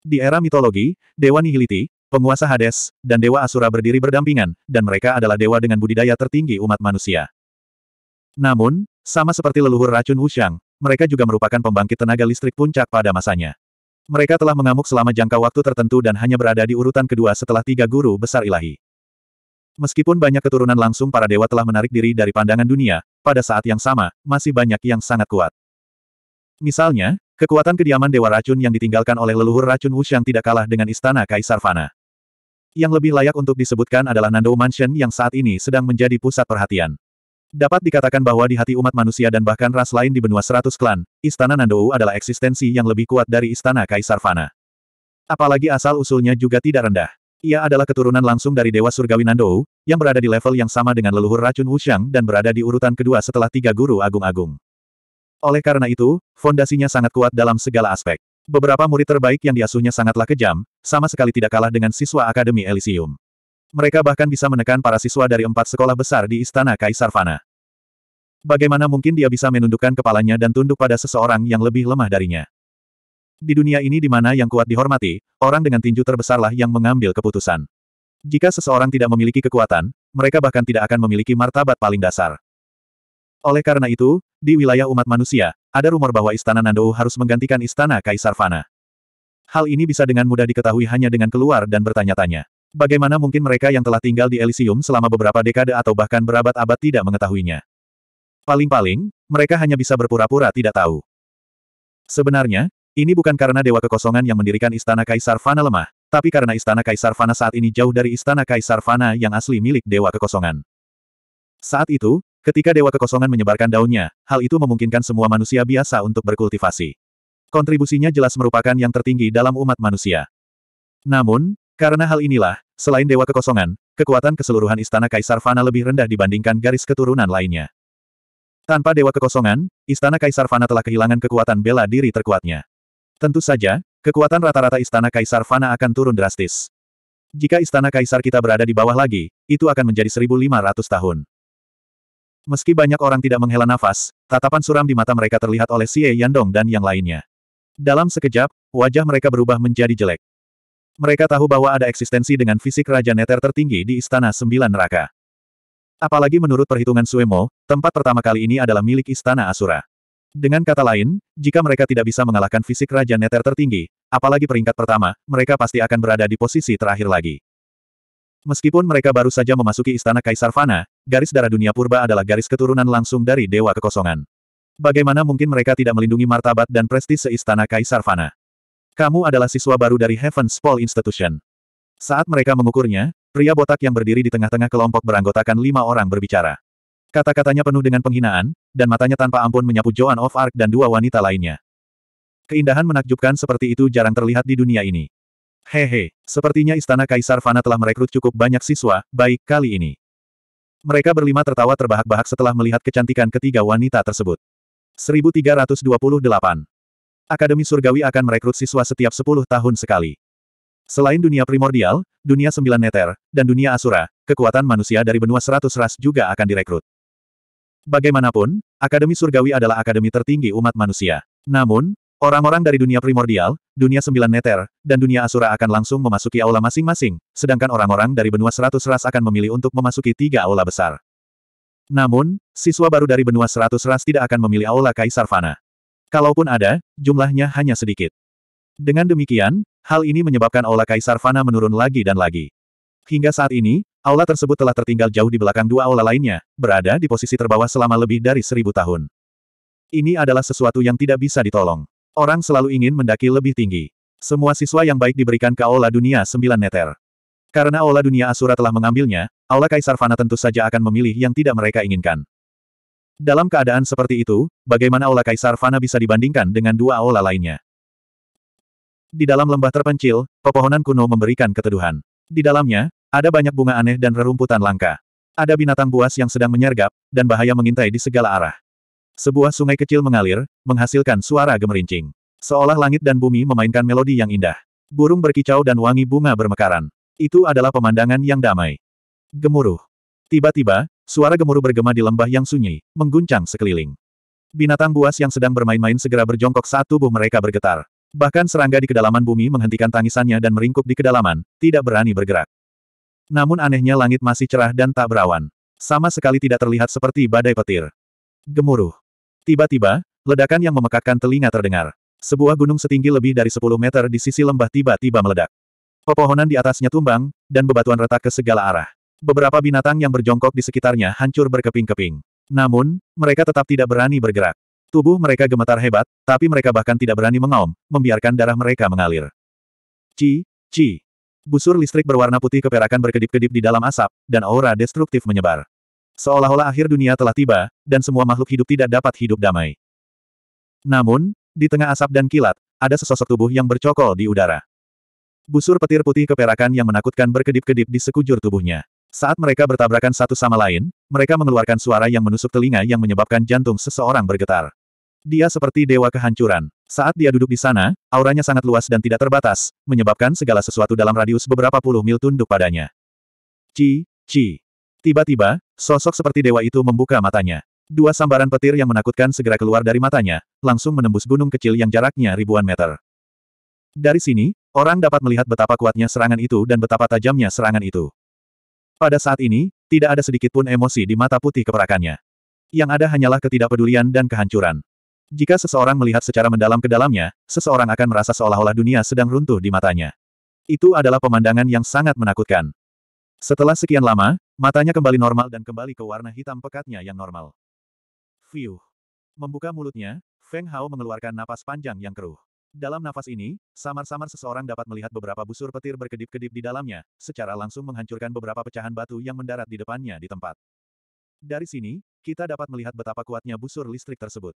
Di era mitologi, Dewa Nihiliti, penguasa Hades, dan Dewa Asura berdiri berdampingan, dan mereka adalah dewa dengan budidaya tertinggi umat manusia. Namun, sama seperti leluhur racun Wushang, mereka juga merupakan pembangkit tenaga listrik puncak pada masanya. Mereka telah mengamuk selama jangka waktu tertentu dan hanya berada di urutan kedua setelah tiga guru besar ilahi. Meskipun banyak keturunan langsung para dewa telah menarik diri dari pandangan dunia, pada saat yang sama, masih banyak yang sangat kuat. Misalnya, kekuatan kediaman dewa racun yang ditinggalkan oleh leluhur racun yang tidak kalah dengan istana Kaisar Fana. Yang lebih layak untuk disebutkan adalah Nando Mansion yang saat ini sedang menjadi pusat perhatian. Dapat dikatakan bahwa di hati umat manusia dan bahkan ras lain di benua seratus klan, istana Nandou adalah eksistensi yang lebih kuat dari istana Kaisar Fana. Apalagi asal-usulnya juga tidak rendah. Ia adalah keturunan langsung dari Dewa Surgawi Nandou, yang berada di level yang sama dengan leluhur racun Wuxiang dan berada di urutan kedua setelah tiga guru agung-agung. Oleh karena itu, fondasinya sangat kuat dalam segala aspek. Beberapa murid terbaik yang diasuhnya sangatlah kejam, sama sekali tidak kalah dengan siswa Akademi Elysium. Mereka bahkan bisa menekan para siswa dari empat sekolah besar di Istana Kaisar Fana. Bagaimana mungkin dia bisa menundukkan kepalanya dan tunduk pada seseorang yang lebih lemah darinya? Di dunia ini di mana yang kuat dihormati, orang dengan tinju terbesarlah yang mengambil keputusan. Jika seseorang tidak memiliki kekuatan, mereka bahkan tidak akan memiliki martabat paling dasar. Oleh karena itu, di wilayah umat manusia, ada rumor bahwa istana Nandou harus menggantikan istana Kaisar Fana. Hal ini bisa dengan mudah diketahui hanya dengan keluar dan bertanya-tanya. Bagaimana mungkin mereka yang telah tinggal di Elysium selama beberapa dekade atau bahkan berabad-abad tidak mengetahuinya? Paling-paling, mereka hanya bisa berpura-pura tidak tahu. Sebenarnya, ini bukan karena Dewa Kekosongan yang mendirikan Istana Kaisar Fana lemah, tapi karena Istana Kaisar Fana saat ini jauh dari Istana Kaisar Fana yang asli milik Dewa Kekosongan. Saat itu, ketika Dewa Kekosongan menyebarkan daunnya, hal itu memungkinkan semua manusia biasa untuk berkultivasi. Kontribusinya jelas merupakan yang tertinggi dalam umat manusia. Namun, karena hal inilah, selain Dewa Kekosongan, kekuatan keseluruhan Istana Kaisar Fana lebih rendah dibandingkan garis keturunan lainnya. Tanpa Dewa Kekosongan, Istana Kaisar Fana telah kehilangan kekuatan bela diri terkuatnya. Tentu saja, kekuatan rata-rata istana Kaisar Fana akan turun drastis. Jika istana Kaisar kita berada di bawah lagi, itu akan menjadi 1500 tahun. Meski banyak orang tidak menghela nafas, tatapan suram di mata mereka terlihat oleh Xie Yandong dan yang lainnya. Dalam sekejap, wajah mereka berubah menjadi jelek. Mereka tahu bahwa ada eksistensi dengan fisik Raja Neter tertinggi di Istana Sembilan Neraka. Apalagi menurut perhitungan Suemo, tempat pertama kali ini adalah milik Istana Asura. Dengan kata lain, jika mereka tidak bisa mengalahkan fisik Raja Neter tertinggi, apalagi peringkat pertama, mereka pasti akan berada di posisi terakhir lagi. Meskipun mereka baru saja memasuki istana Kaisar Fana, garis darah dunia purba adalah garis keturunan langsung dari Dewa Kekosongan. Bagaimana mungkin mereka tidak melindungi martabat dan prestise istana Kaisar Fana? Kamu adalah siswa baru dari Heaven's Fall Institution. Saat mereka mengukurnya, pria botak yang berdiri di tengah-tengah kelompok beranggotakan lima orang berbicara. Kata-katanya penuh dengan penghinaan, dan matanya tanpa ampun menyapu Joan of Arc dan dua wanita lainnya. Keindahan menakjubkan seperti itu jarang terlihat di dunia ini. Hehe, sepertinya istana Kaisar Fana telah merekrut cukup banyak siswa, baik kali ini. Mereka berlima tertawa terbahak-bahak setelah melihat kecantikan ketiga wanita tersebut. 1328. Akademi Surgawi akan merekrut siswa setiap 10 tahun sekali. Selain dunia primordial, dunia sembilan neter, dan dunia asura, kekuatan manusia dari benua seratus ras juga akan direkrut. Bagaimanapun, Akademi Surgawi adalah akademi tertinggi umat manusia. Namun, orang-orang dari dunia primordial, dunia sembilan neter, dan dunia asura akan langsung memasuki aula masing-masing, sedangkan orang-orang dari benua seratus ras akan memilih untuk memasuki tiga aula besar. Namun, siswa baru dari benua seratus ras tidak akan memilih aula Kaisar Fana. Kalaupun ada, jumlahnya hanya sedikit. Dengan demikian, hal ini menyebabkan aula Kaisar Fana menurun lagi dan lagi. Hingga saat ini, Aula tersebut telah tertinggal jauh di belakang dua aula lainnya, berada di posisi terbawah selama lebih dari seribu tahun. Ini adalah sesuatu yang tidak bisa ditolong. Orang selalu ingin mendaki lebih tinggi. Semua siswa yang baik diberikan ke Aula Dunia sembilan Neter. Karena Aula Dunia Asura telah mengambilnya, Aula Kaisar Fana tentu saja akan memilih yang tidak mereka inginkan. Dalam keadaan seperti itu, bagaimana Aula Kaisar Fana bisa dibandingkan dengan dua aula lainnya? Di dalam lembah terpencil, pepohonan kuno memberikan keteduhan. Di dalamnya, ada banyak bunga aneh dan rerumputan langka. Ada binatang buas yang sedang menyergap, dan bahaya mengintai di segala arah. Sebuah sungai kecil mengalir, menghasilkan suara gemerincing. Seolah langit dan bumi memainkan melodi yang indah. Burung berkicau dan wangi bunga bermekaran. Itu adalah pemandangan yang damai. Gemuruh. Tiba-tiba, suara gemuruh bergema di lembah yang sunyi, mengguncang sekeliling. Binatang buas yang sedang bermain-main segera berjongkok saat tubuh mereka bergetar. Bahkan serangga di kedalaman bumi menghentikan tangisannya dan meringkuk di kedalaman, tidak berani bergerak. Namun anehnya langit masih cerah dan tak berawan. Sama sekali tidak terlihat seperti badai petir. Gemuruh. Tiba-tiba, ledakan yang memekakkan telinga terdengar. Sebuah gunung setinggi lebih dari 10 meter di sisi lembah tiba-tiba meledak. Pepohonan di atasnya tumbang, dan bebatuan retak ke segala arah. Beberapa binatang yang berjongkok di sekitarnya hancur berkeping-keping. Namun, mereka tetap tidak berani bergerak. Tubuh mereka gemetar hebat, tapi mereka bahkan tidak berani mengaum, membiarkan darah mereka mengalir. Ci, ci. Busur listrik berwarna putih keperakan berkedip-kedip di dalam asap, dan aura destruktif menyebar. Seolah-olah akhir dunia telah tiba, dan semua makhluk hidup tidak dapat hidup damai. Namun, di tengah asap dan kilat, ada sesosok tubuh yang bercokol di udara. Busur petir putih keperakan yang menakutkan berkedip-kedip di sekujur tubuhnya. Saat mereka bertabrakan satu sama lain, mereka mengeluarkan suara yang menusuk telinga yang menyebabkan jantung seseorang bergetar. Dia seperti dewa kehancuran. Saat dia duduk di sana, auranya sangat luas dan tidak terbatas, menyebabkan segala sesuatu dalam radius beberapa puluh mil tunduk padanya. Ci, ci. Tiba-tiba, sosok seperti dewa itu membuka matanya. Dua sambaran petir yang menakutkan segera keluar dari matanya, langsung menembus gunung kecil yang jaraknya ribuan meter. Dari sini, orang dapat melihat betapa kuatnya serangan itu dan betapa tajamnya serangan itu. Pada saat ini, tidak ada sedikit pun emosi di mata putih keperakannya. Yang ada hanyalah ketidakpedulian dan kehancuran. Jika seseorang melihat secara mendalam ke dalamnya, seseorang akan merasa seolah-olah dunia sedang runtuh di matanya. Itu adalah pemandangan yang sangat menakutkan. Setelah sekian lama, matanya kembali normal dan kembali ke warna hitam pekatnya yang normal. Fiuh. Membuka mulutnya, Feng Hao mengeluarkan napas panjang yang keruh. Dalam nafas ini, samar-samar seseorang dapat melihat beberapa busur petir berkedip-kedip di dalamnya, secara langsung menghancurkan beberapa pecahan batu yang mendarat di depannya di tempat. Dari sini, kita dapat melihat betapa kuatnya busur listrik tersebut.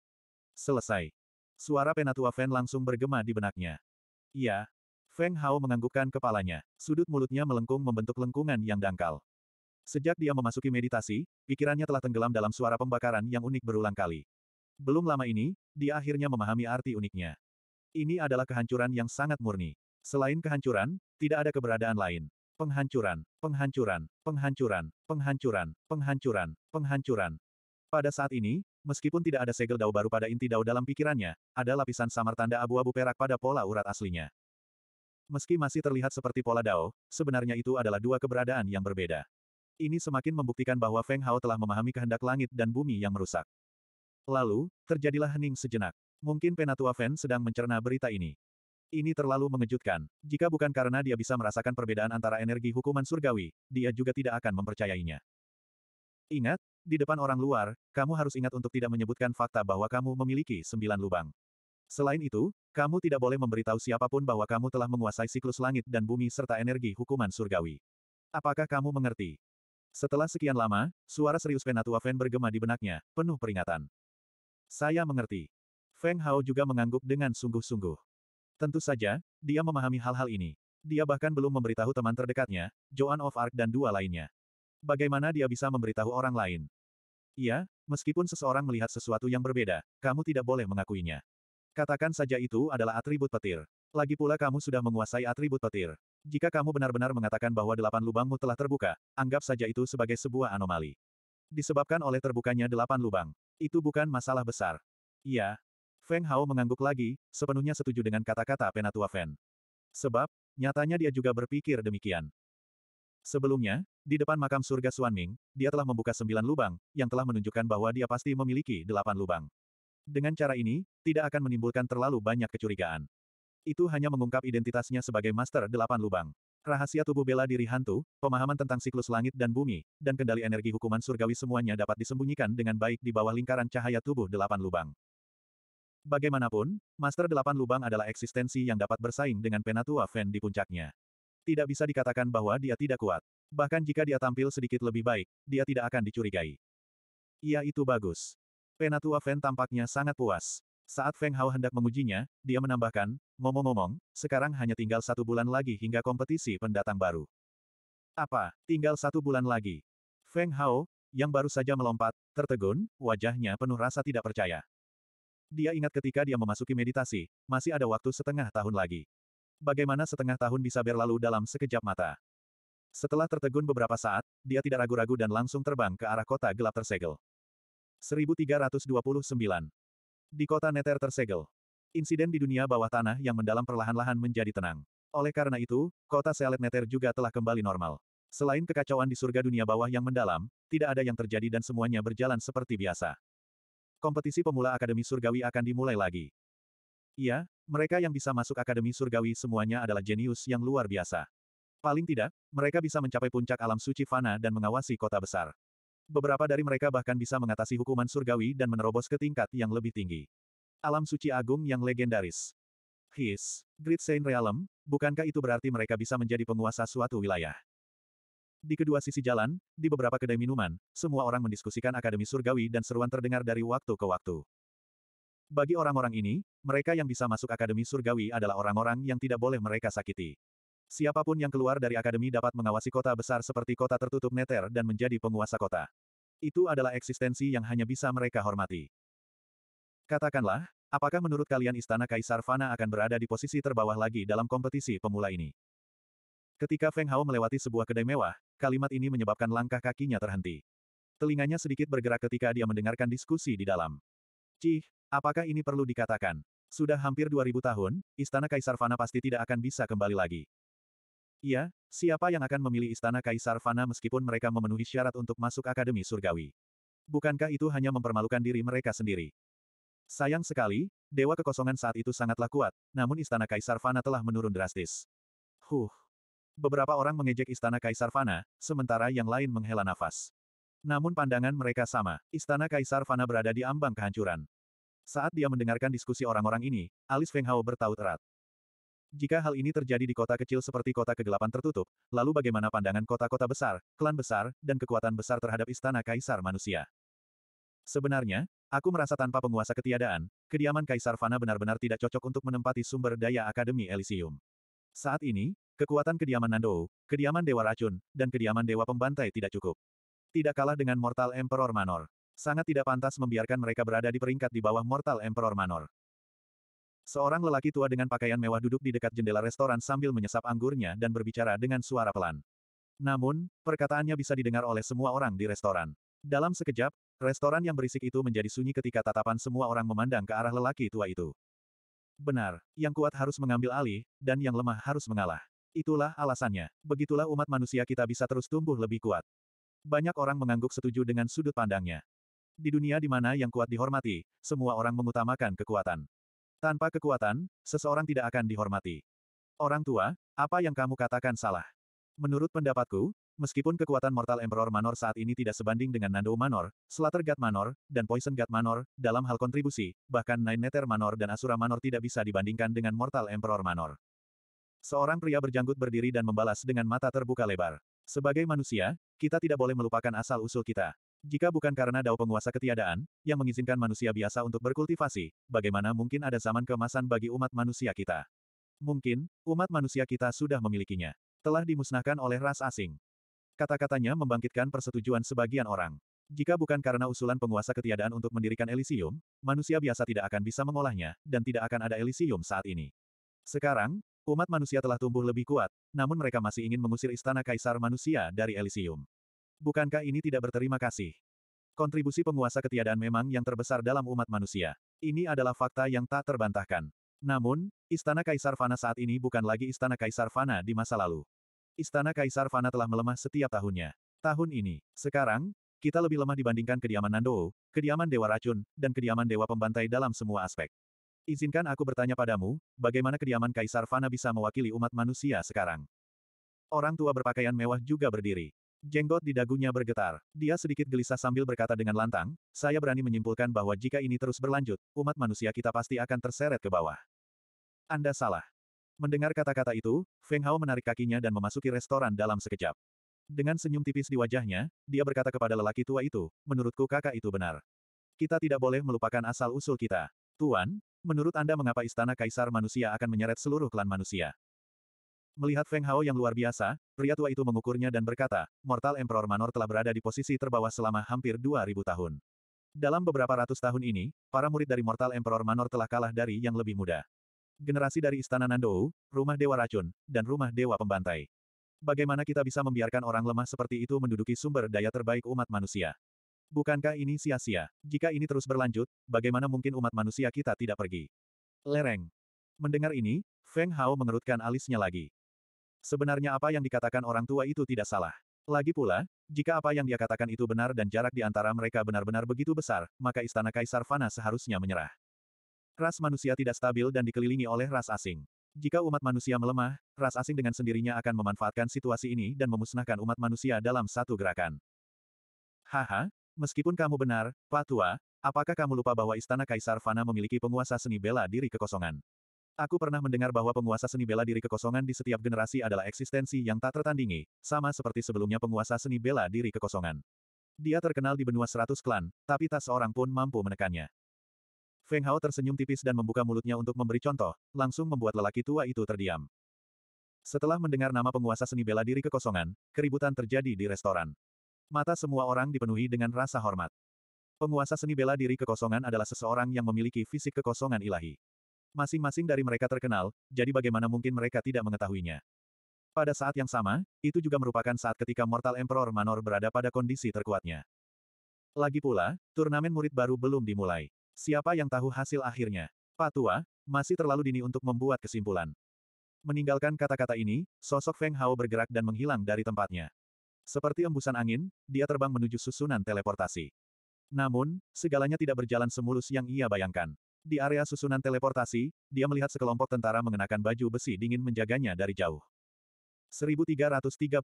Selesai. Suara penatua Feng langsung bergema di benaknya. Iya. Feng Hao menganggukkan kepalanya. Sudut mulutnya melengkung membentuk lengkungan yang dangkal. Sejak dia memasuki meditasi, pikirannya telah tenggelam dalam suara pembakaran yang unik berulang kali. Belum lama ini, dia akhirnya memahami arti uniknya. Ini adalah kehancuran yang sangat murni. Selain kehancuran, tidak ada keberadaan lain. Penghancuran, penghancuran, penghancuran, penghancuran, penghancuran, penghancuran. Pada saat ini, Meskipun tidak ada segel dao baru pada inti dao dalam pikirannya, ada lapisan samar tanda abu-abu perak pada pola urat aslinya. Meski masih terlihat seperti pola dao, sebenarnya itu adalah dua keberadaan yang berbeda. Ini semakin membuktikan bahwa Feng Hao telah memahami kehendak langit dan bumi yang merusak. Lalu, terjadilah hening sejenak. Mungkin Penatua Feng sedang mencerna berita ini. Ini terlalu mengejutkan. Jika bukan karena dia bisa merasakan perbedaan antara energi hukuman surgawi, dia juga tidak akan mempercayainya. Ingat, di depan orang luar, kamu harus ingat untuk tidak menyebutkan fakta bahwa kamu memiliki sembilan lubang. Selain itu, kamu tidak boleh memberitahu siapapun bahwa kamu telah menguasai siklus langit dan bumi serta energi hukuman surgawi. Apakah kamu mengerti? Setelah sekian lama, suara serius Penatua Feng bergema di benaknya, penuh peringatan. Saya mengerti. Feng Hao juga mengangguk dengan sungguh-sungguh. Tentu saja, dia memahami hal-hal ini. Dia bahkan belum memberitahu teman terdekatnya, Joan of Arc dan dua lainnya. Bagaimana dia bisa memberitahu orang lain? Iya, meskipun seseorang melihat sesuatu yang berbeda, kamu tidak boleh mengakuinya. Katakan saja itu adalah atribut petir. Lagi pula kamu sudah menguasai atribut petir. Jika kamu benar-benar mengatakan bahwa delapan lubangmu telah terbuka, anggap saja itu sebagai sebuah anomali. Disebabkan oleh terbukanya delapan lubang. Itu bukan masalah besar. Iya. Feng Hao mengangguk lagi, sepenuhnya setuju dengan kata-kata Penatua Fen. Sebab, nyatanya dia juga berpikir demikian. Sebelumnya, di depan makam surga Suan Ming, dia telah membuka sembilan lubang, yang telah menunjukkan bahwa dia pasti memiliki delapan lubang. Dengan cara ini, tidak akan menimbulkan terlalu banyak kecurigaan. Itu hanya mengungkap identitasnya sebagai master delapan lubang. Rahasia tubuh bela diri hantu, pemahaman tentang siklus langit dan bumi, dan kendali energi hukuman surgawi semuanya dapat disembunyikan dengan baik di bawah lingkaran cahaya tubuh delapan lubang. Bagaimanapun, Master Delapan Lubang adalah eksistensi yang dapat bersaing dengan Penatua Fan di puncaknya. Tidak bisa dikatakan bahwa dia tidak kuat. Bahkan jika dia tampil sedikit lebih baik, dia tidak akan dicurigai. Iya itu bagus. Penatua Feng tampaknya sangat puas. Saat Feng Hao hendak mengujinya, dia menambahkan, ngomong-ngomong, sekarang hanya tinggal satu bulan lagi hingga kompetisi pendatang baru. Apa, tinggal satu bulan lagi? Feng Hao, yang baru saja melompat, tertegun, wajahnya penuh rasa tidak percaya. Dia ingat ketika dia memasuki meditasi, masih ada waktu setengah tahun lagi. Bagaimana setengah tahun bisa berlalu dalam sekejap mata? Setelah tertegun beberapa saat, dia tidak ragu-ragu dan langsung terbang ke arah kota gelap tersegel. 1329. Di kota Neter tersegel. Insiden di dunia bawah tanah yang mendalam perlahan-lahan menjadi tenang. Oleh karena itu, kota Selet Neter juga telah kembali normal. Selain kekacauan di surga dunia bawah yang mendalam, tidak ada yang terjadi dan semuanya berjalan seperti biasa. Kompetisi pemula Akademi Surgawi akan dimulai lagi. Iya, mereka yang bisa masuk Akademi Surgawi semuanya adalah jenius yang luar biasa. Paling tidak, mereka bisa mencapai puncak alam suci Fana dan mengawasi kota besar. Beberapa dari mereka bahkan bisa mengatasi hukuman surgawi dan menerobos ke tingkat yang lebih tinggi. Alam suci agung yang legendaris. His, Great Saint Realm, bukankah itu berarti mereka bisa menjadi penguasa suatu wilayah? Di kedua sisi jalan, di beberapa kedai minuman, semua orang mendiskusikan Akademi Surgawi dan seruan terdengar dari waktu ke waktu. Bagi orang-orang ini, mereka yang bisa masuk Akademi Surgawi adalah orang-orang yang tidak boleh mereka sakiti. Siapapun yang keluar dari Akademi dapat mengawasi kota besar seperti kota tertutup Neter dan menjadi penguasa kota. Itu adalah eksistensi yang hanya bisa mereka hormati. Katakanlah, apakah menurut kalian Istana Kaisar Fana akan berada di posisi terbawah lagi dalam kompetisi pemula ini? Ketika Feng Hao melewati sebuah kedai mewah, kalimat ini menyebabkan langkah kakinya terhenti. Telinganya sedikit bergerak ketika dia mendengarkan diskusi di dalam. Cih, Apakah ini perlu dikatakan? Sudah hampir 2000 tahun, Istana Kaisar Fana pasti tidak akan bisa kembali lagi. Iya, siapa yang akan memilih Istana Kaisar Fana meskipun mereka memenuhi syarat untuk masuk Akademi Surgawi? Bukankah itu hanya mempermalukan diri mereka sendiri? Sayang sekali, Dewa Kekosongan saat itu sangatlah kuat, namun Istana Kaisar Fana telah menurun drastis. Huh. Beberapa orang mengejek Istana Kaisar Fana, sementara yang lain menghela nafas. Namun pandangan mereka sama, Istana Kaisar Fana berada di ambang kehancuran. Saat dia mendengarkan diskusi orang-orang ini, alis Feng Hao bertaut erat. Jika hal ini terjadi di kota kecil seperti kota kegelapan tertutup, lalu bagaimana pandangan kota-kota besar, klan besar, dan kekuatan besar terhadap istana kaisar manusia? Sebenarnya, aku merasa tanpa penguasa ketiadaan, kediaman kaisar Fana benar-benar tidak cocok untuk menempati sumber daya Akademi Elysium. Saat ini, kekuatan kediaman Nando, kediaman Dewa Racun, dan kediaman Dewa Pembantai tidak cukup. Tidak kalah dengan Mortal Emperor Manor sangat tidak pantas membiarkan mereka berada di peringkat di bawah Mortal Emperor Manor. Seorang lelaki tua dengan pakaian mewah duduk di dekat jendela restoran sambil menyesap anggurnya dan berbicara dengan suara pelan. Namun, perkataannya bisa didengar oleh semua orang di restoran. Dalam sekejap, restoran yang berisik itu menjadi sunyi ketika tatapan semua orang memandang ke arah lelaki tua itu. Benar, yang kuat harus mengambil alih, dan yang lemah harus mengalah. Itulah alasannya. Begitulah umat manusia kita bisa terus tumbuh lebih kuat. Banyak orang mengangguk setuju dengan sudut pandangnya. Di dunia di mana yang kuat dihormati, semua orang mengutamakan kekuatan. Tanpa kekuatan, seseorang tidak akan dihormati. Orang tua, apa yang kamu katakan salah? Menurut pendapatku, meskipun kekuatan Mortal Emperor Manor saat ini tidak sebanding dengan Nando Manor, Slater God Manor, dan Poison God Manor, dalam hal kontribusi, bahkan Nine Nether Manor dan Asura Manor tidak bisa dibandingkan dengan Mortal Emperor Manor. Seorang pria berjanggut berdiri dan membalas dengan mata terbuka lebar. Sebagai manusia, kita tidak boleh melupakan asal-usul kita. Jika bukan karena dao penguasa ketiadaan, yang mengizinkan manusia biasa untuk berkultivasi, bagaimana mungkin ada zaman kemasan bagi umat manusia kita? Mungkin, umat manusia kita sudah memilikinya. Telah dimusnahkan oleh ras asing. Kata-katanya membangkitkan persetujuan sebagian orang. Jika bukan karena usulan penguasa ketiadaan untuk mendirikan Elysium, manusia biasa tidak akan bisa mengolahnya, dan tidak akan ada Elysium saat ini. Sekarang, umat manusia telah tumbuh lebih kuat, namun mereka masih ingin mengusir istana kaisar manusia dari Elysium. Bukankah ini tidak berterima kasih? Kontribusi penguasa ketiadaan memang yang terbesar dalam umat manusia. Ini adalah fakta yang tak terbantahkan. Namun, Istana Kaisar Fana saat ini bukan lagi Istana Kaisar Fana di masa lalu. Istana Kaisar Fana telah melemah setiap tahunnya. Tahun ini, sekarang, kita lebih lemah dibandingkan kediaman Nando, kediaman Dewa Racun, dan kediaman Dewa Pembantai dalam semua aspek. Izinkan aku bertanya padamu, bagaimana kediaman Kaisar Fana bisa mewakili umat manusia sekarang? Orang tua berpakaian mewah juga berdiri. Jenggot di dagunya bergetar. Dia sedikit gelisah sambil berkata dengan lantang, saya berani menyimpulkan bahwa jika ini terus berlanjut, umat manusia kita pasti akan terseret ke bawah. Anda salah. Mendengar kata-kata itu, Feng Hao menarik kakinya dan memasuki restoran dalam sekejap. Dengan senyum tipis di wajahnya, dia berkata kepada lelaki tua itu, menurutku kakak itu benar. Kita tidak boleh melupakan asal-usul kita. Tuan, menurut Anda mengapa istana kaisar manusia akan menyeret seluruh klan manusia? Melihat Feng Hao yang luar biasa, pria tua itu mengukurnya dan berkata, Mortal Emperor Manor telah berada di posisi terbawah selama hampir 2000 tahun. Dalam beberapa ratus tahun ini, para murid dari Mortal Emperor Manor telah kalah dari yang lebih muda. Generasi dari Istana Nandou, Rumah Dewa Racun, dan Rumah Dewa Pembantai. Bagaimana kita bisa membiarkan orang lemah seperti itu menduduki sumber daya terbaik umat manusia? Bukankah ini sia-sia? Jika ini terus berlanjut, bagaimana mungkin umat manusia kita tidak pergi? Lereng. Mendengar ini, Feng Hao mengerutkan alisnya lagi. Sebenarnya apa yang dikatakan orang tua itu tidak salah. Lagi pula, jika apa yang dia katakan itu benar dan jarak di antara mereka benar-benar begitu besar, maka istana Kaisar Fana seharusnya menyerah. Ras manusia tidak stabil dan dikelilingi oleh ras asing. Jika umat manusia melemah, ras asing dengan sendirinya akan memanfaatkan situasi ini dan memusnahkan umat manusia dalam satu gerakan. Haha, meskipun kamu benar, Pak Tua, apakah kamu lupa bahwa istana Kaisar Fana memiliki penguasa seni bela diri kekosongan? Aku pernah mendengar bahwa penguasa seni bela diri kekosongan di setiap generasi adalah eksistensi yang tak tertandingi, sama seperti sebelumnya penguasa seni bela diri kekosongan. Dia terkenal di benua seratus klan, tapi tak seorang pun mampu menekannya. Feng Hao tersenyum tipis dan membuka mulutnya untuk memberi contoh, langsung membuat lelaki tua itu terdiam. Setelah mendengar nama penguasa seni bela diri kekosongan, keributan terjadi di restoran. Mata semua orang dipenuhi dengan rasa hormat. Penguasa seni bela diri kekosongan adalah seseorang yang memiliki fisik kekosongan ilahi. Masing-masing dari mereka terkenal, jadi bagaimana mungkin mereka tidak mengetahuinya. Pada saat yang sama, itu juga merupakan saat ketika Mortal Emperor Manor berada pada kondisi terkuatnya. Lagi pula, turnamen murid baru belum dimulai. Siapa yang tahu hasil akhirnya? Patua, masih terlalu dini untuk membuat kesimpulan. Meninggalkan kata-kata ini, sosok Feng Hao bergerak dan menghilang dari tempatnya. Seperti embusan angin, dia terbang menuju susunan teleportasi. Namun, segalanya tidak berjalan semulus yang ia bayangkan. Di area susunan teleportasi, dia melihat sekelompok tentara mengenakan baju besi dingin menjaganya dari jauh. 1330.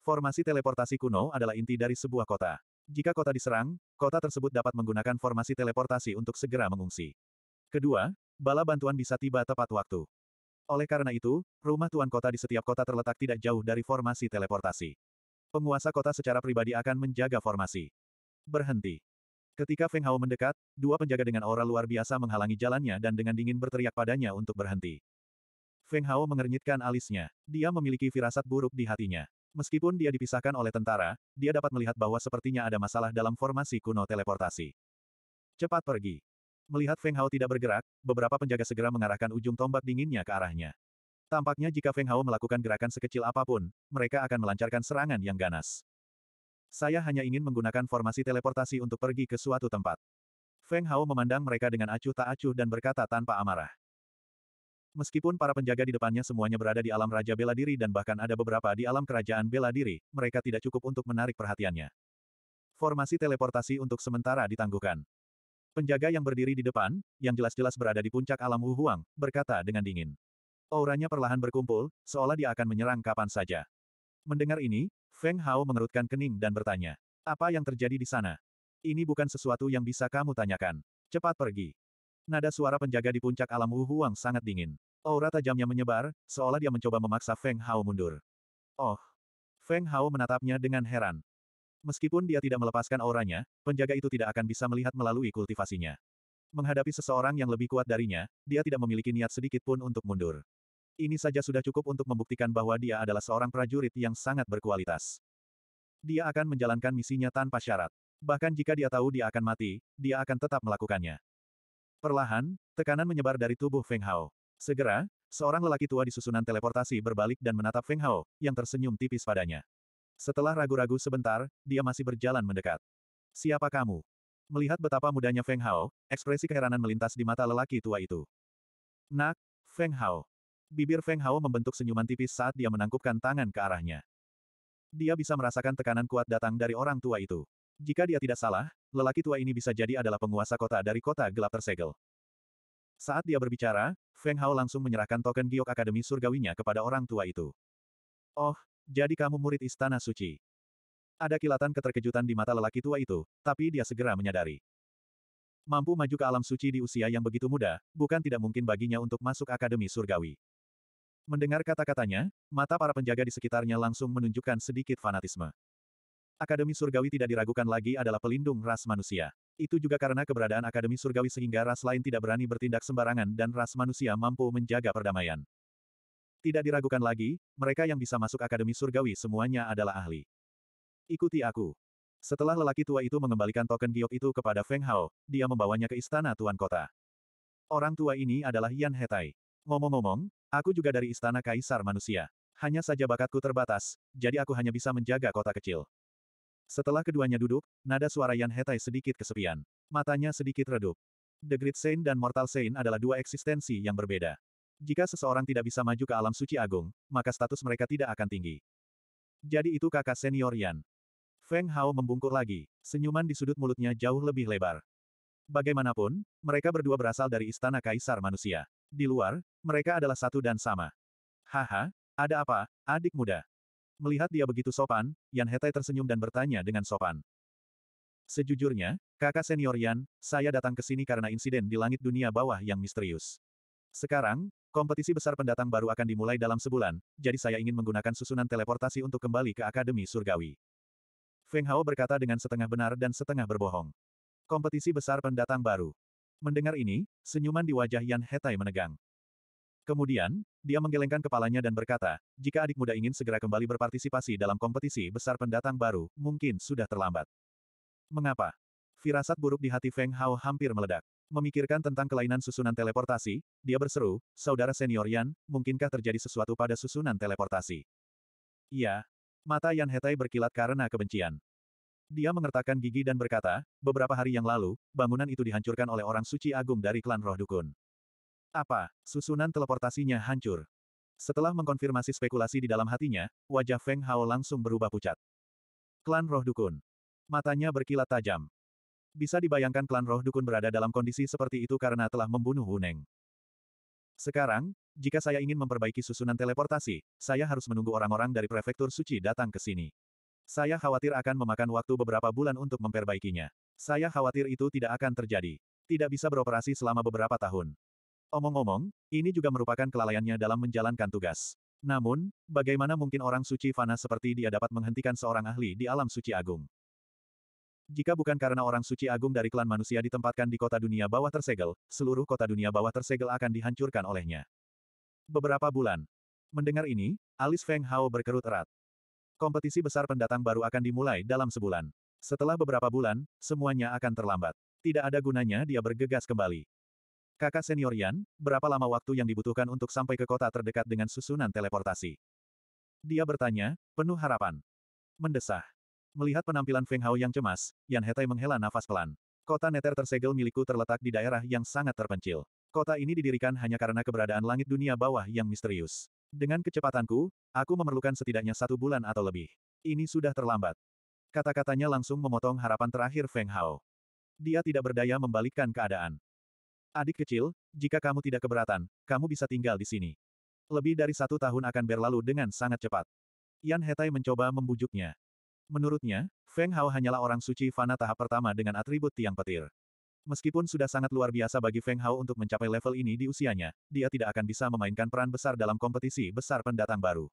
Formasi teleportasi kuno adalah inti dari sebuah kota. Jika kota diserang, kota tersebut dapat menggunakan formasi teleportasi untuk segera mengungsi. Kedua, bala bantuan bisa tiba tepat waktu. Oleh karena itu, rumah tuan kota di setiap kota terletak tidak jauh dari formasi teleportasi. Penguasa kota secara pribadi akan menjaga formasi. Berhenti. Ketika Feng Hao mendekat, dua penjaga dengan aura luar biasa menghalangi jalannya dan dengan dingin berteriak padanya untuk berhenti. Feng Hao mengernyitkan alisnya. Dia memiliki firasat buruk di hatinya. Meskipun dia dipisahkan oleh tentara, dia dapat melihat bahwa sepertinya ada masalah dalam formasi kuno teleportasi. Cepat pergi. Melihat Feng Hao tidak bergerak, beberapa penjaga segera mengarahkan ujung tombak dinginnya ke arahnya. Tampaknya jika Feng Hao melakukan gerakan sekecil apapun, mereka akan melancarkan serangan yang ganas. Saya hanya ingin menggunakan formasi teleportasi untuk pergi ke suatu tempat. Feng Hao memandang mereka dengan acuh tak acuh dan berkata tanpa amarah. Meskipun para penjaga di depannya semuanya berada di alam Raja Bela Diri dan bahkan ada beberapa di alam Kerajaan Bela Diri, mereka tidak cukup untuk menarik perhatiannya. Formasi teleportasi untuk sementara ditangguhkan. Penjaga yang berdiri di depan, yang jelas-jelas berada di puncak alam Wuhuang, berkata dengan dingin. Auranya perlahan berkumpul, seolah dia akan menyerang kapan saja. Mendengar ini, Feng Hao mengerutkan kening dan bertanya. Apa yang terjadi di sana? Ini bukan sesuatu yang bisa kamu tanyakan. Cepat pergi. Nada suara penjaga di puncak alam Wu Huang sangat dingin. Aura tajamnya menyebar, seolah dia mencoba memaksa Feng Hao mundur. Oh. Feng Hao menatapnya dengan heran. Meskipun dia tidak melepaskan auranya, penjaga itu tidak akan bisa melihat melalui kultivasinya. Menghadapi seseorang yang lebih kuat darinya, dia tidak memiliki niat sedikit pun untuk mundur. Ini saja sudah cukup untuk membuktikan bahwa dia adalah seorang prajurit yang sangat berkualitas. Dia akan menjalankan misinya tanpa syarat. Bahkan jika dia tahu dia akan mati, dia akan tetap melakukannya. Perlahan, tekanan menyebar dari tubuh Feng Hao. Segera, seorang lelaki tua di susunan teleportasi berbalik dan menatap Feng Hao, yang tersenyum tipis padanya. Setelah ragu-ragu sebentar, dia masih berjalan mendekat. Siapa kamu? Melihat betapa mudanya Feng Hao, ekspresi keheranan melintas di mata lelaki tua itu. Nak, Feng Hao. Bibir Feng Hao membentuk senyuman tipis saat dia menangkupkan tangan ke arahnya. Dia bisa merasakan tekanan kuat datang dari orang tua itu. Jika dia tidak salah, lelaki tua ini bisa jadi adalah penguasa kota dari kota gelap tersegel. Saat dia berbicara, Feng Hao langsung menyerahkan token giok akademi surgawinya kepada orang tua itu. Oh, jadi kamu murid istana suci. Ada kilatan keterkejutan di mata lelaki tua itu, tapi dia segera menyadari. Mampu maju ke alam suci di usia yang begitu muda, bukan tidak mungkin baginya untuk masuk akademi surgawi. Mendengar kata-katanya, mata para penjaga di sekitarnya langsung menunjukkan sedikit fanatisme. Akademi Surgawi tidak diragukan lagi adalah pelindung ras manusia. Itu juga karena keberadaan Akademi Surgawi sehingga ras lain tidak berani bertindak sembarangan dan ras manusia mampu menjaga perdamaian. Tidak diragukan lagi, mereka yang bisa masuk Akademi Surgawi semuanya adalah ahli. Ikuti aku. Setelah lelaki tua itu mengembalikan token giok itu kepada Feng Hao, dia membawanya ke istana tuan kota. Orang tua ini adalah Yan Hetai. Ngomong-ngomong, Aku juga dari istana kaisar manusia. Hanya saja bakatku terbatas, jadi aku hanya bisa menjaga kota kecil. Setelah keduanya duduk, nada suara Yan Hetai sedikit kesepian. Matanya sedikit redup. The Great Saint dan Mortal Saint adalah dua eksistensi yang berbeda. Jika seseorang tidak bisa maju ke alam suci agung, maka status mereka tidak akan tinggi. Jadi itu kakak senior Yan. Feng Hao membungkuk lagi, senyuman di sudut mulutnya jauh lebih lebar. Bagaimanapun, mereka berdua berasal dari istana kaisar manusia. Di luar, mereka adalah satu dan sama. Haha, ada apa, adik muda? Melihat dia begitu sopan, Yan Hetai tersenyum dan bertanya dengan sopan. Sejujurnya, kakak senior Yan, saya datang ke sini karena insiden di langit dunia bawah yang misterius. Sekarang, kompetisi besar pendatang baru akan dimulai dalam sebulan, jadi saya ingin menggunakan susunan teleportasi untuk kembali ke Akademi Surgawi. Feng Hao berkata dengan setengah benar dan setengah berbohong. Kompetisi besar pendatang baru. Mendengar ini, senyuman di wajah Yan Hetai menegang. Kemudian, dia menggelengkan kepalanya dan berkata, jika adik muda ingin segera kembali berpartisipasi dalam kompetisi besar pendatang baru, mungkin sudah terlambat. Mengapa? Firasat buruk di hati Feng Hao hampir meledak. Memikirkan tentang kelainan susunan teleportasi, dia berseru, saudara senior Yan, mungkinkah terjadi sesuatu pada susunan teleportasi? Iya. Mata Yan Hetai berkilat karena kebencian. Dia mengertakkan gigi dan berkata, beberapa hari yang lalu, bangunan itu dihancurkan oleh orang suci agung dari klan roh dukun. Apa? Susunan teleportasinya hancur. Setelah mengkonfirmasi spekulasi di dalam hatinya, wajah Feng Hao langsung berubah pucat. Klan roh dukun. Matanya berkilat tajam. Bisa dibayangkan klan roh dukun berada dalam kondisi seperti itu karena telah membunuh Huneng. Sekarang, jika saya ingin memperbaiki susunan teleportasi, saya harus menunggu orang-orang dari prefektur suci datang ke sini. Saya khawatir akan memakan waktu beberapa bulan untuk memperbaikinya. Saya khawatir itu tidak akan terjadi. Tidak bisa beroperasi selama beberapa tahun. Omong-omong, ini juga merupakan kelalaiannya dalam menjalankan tugas. Namun, bagaimana mungkin orang suci fana seperti dia dapat menghentikan seorang ahli di alam suci agung? Jika bukan karena orang suci agung dari klan manusia ditempatkan di kota dunia bawah tersegel, seluruh kota dunia bawah tersegel akan dihancurkan olehnya. Beberapa bulan. Mendengar ini, alis Feng Hao berkerut erat. Kompetisi besar pendatang baru akan dimulai dalam sebulan. Setelah beberapa bulan, semuanya akan terlambat. Tidak ada gunanya dia bergegas kembali. Kakak senior Yan, berapa lama waktu yang dibutuhkan untuk sampai ke kota terdekat dengan susunan teleportasi? Dia bertanya, penuh harapan. Mendesah. Melihat penampilan Feng Hao yang cemas, Yan Hetai menghela nafas pelan. Kota Neter tersegel milikku terletak di daerah yang sangat terpencil. Kota ini didirikan hanya karena keberadaan langit dunia bawah yang misterius. Dengan kecepatanku, aku memerlukan setidaknya satu bulan atau lebih. Ini sudah terlambat. Kata-katanya langsung memotong harapan terakhir Feng Hao. Dia tidak berdaya membalikkan keadaan. Adik kecil, jika kamu tidak keberatan, kamu bisa tinggal di sini. Lebih dari satu tahun akan berlalu dengan sangat cepat. Yan Hetai mencoba membujuknya. Menurutnya, Feng Hao hanyalah orang suci fana tahap pertama dengan atribut tiang petir. Meskipun sudah sangat luar biasa bagi Feng Hao untuk mencapai level ini di usianya, dia tidak akan bisa memainkan peran besar dalam kompetisi besar pendatang baru.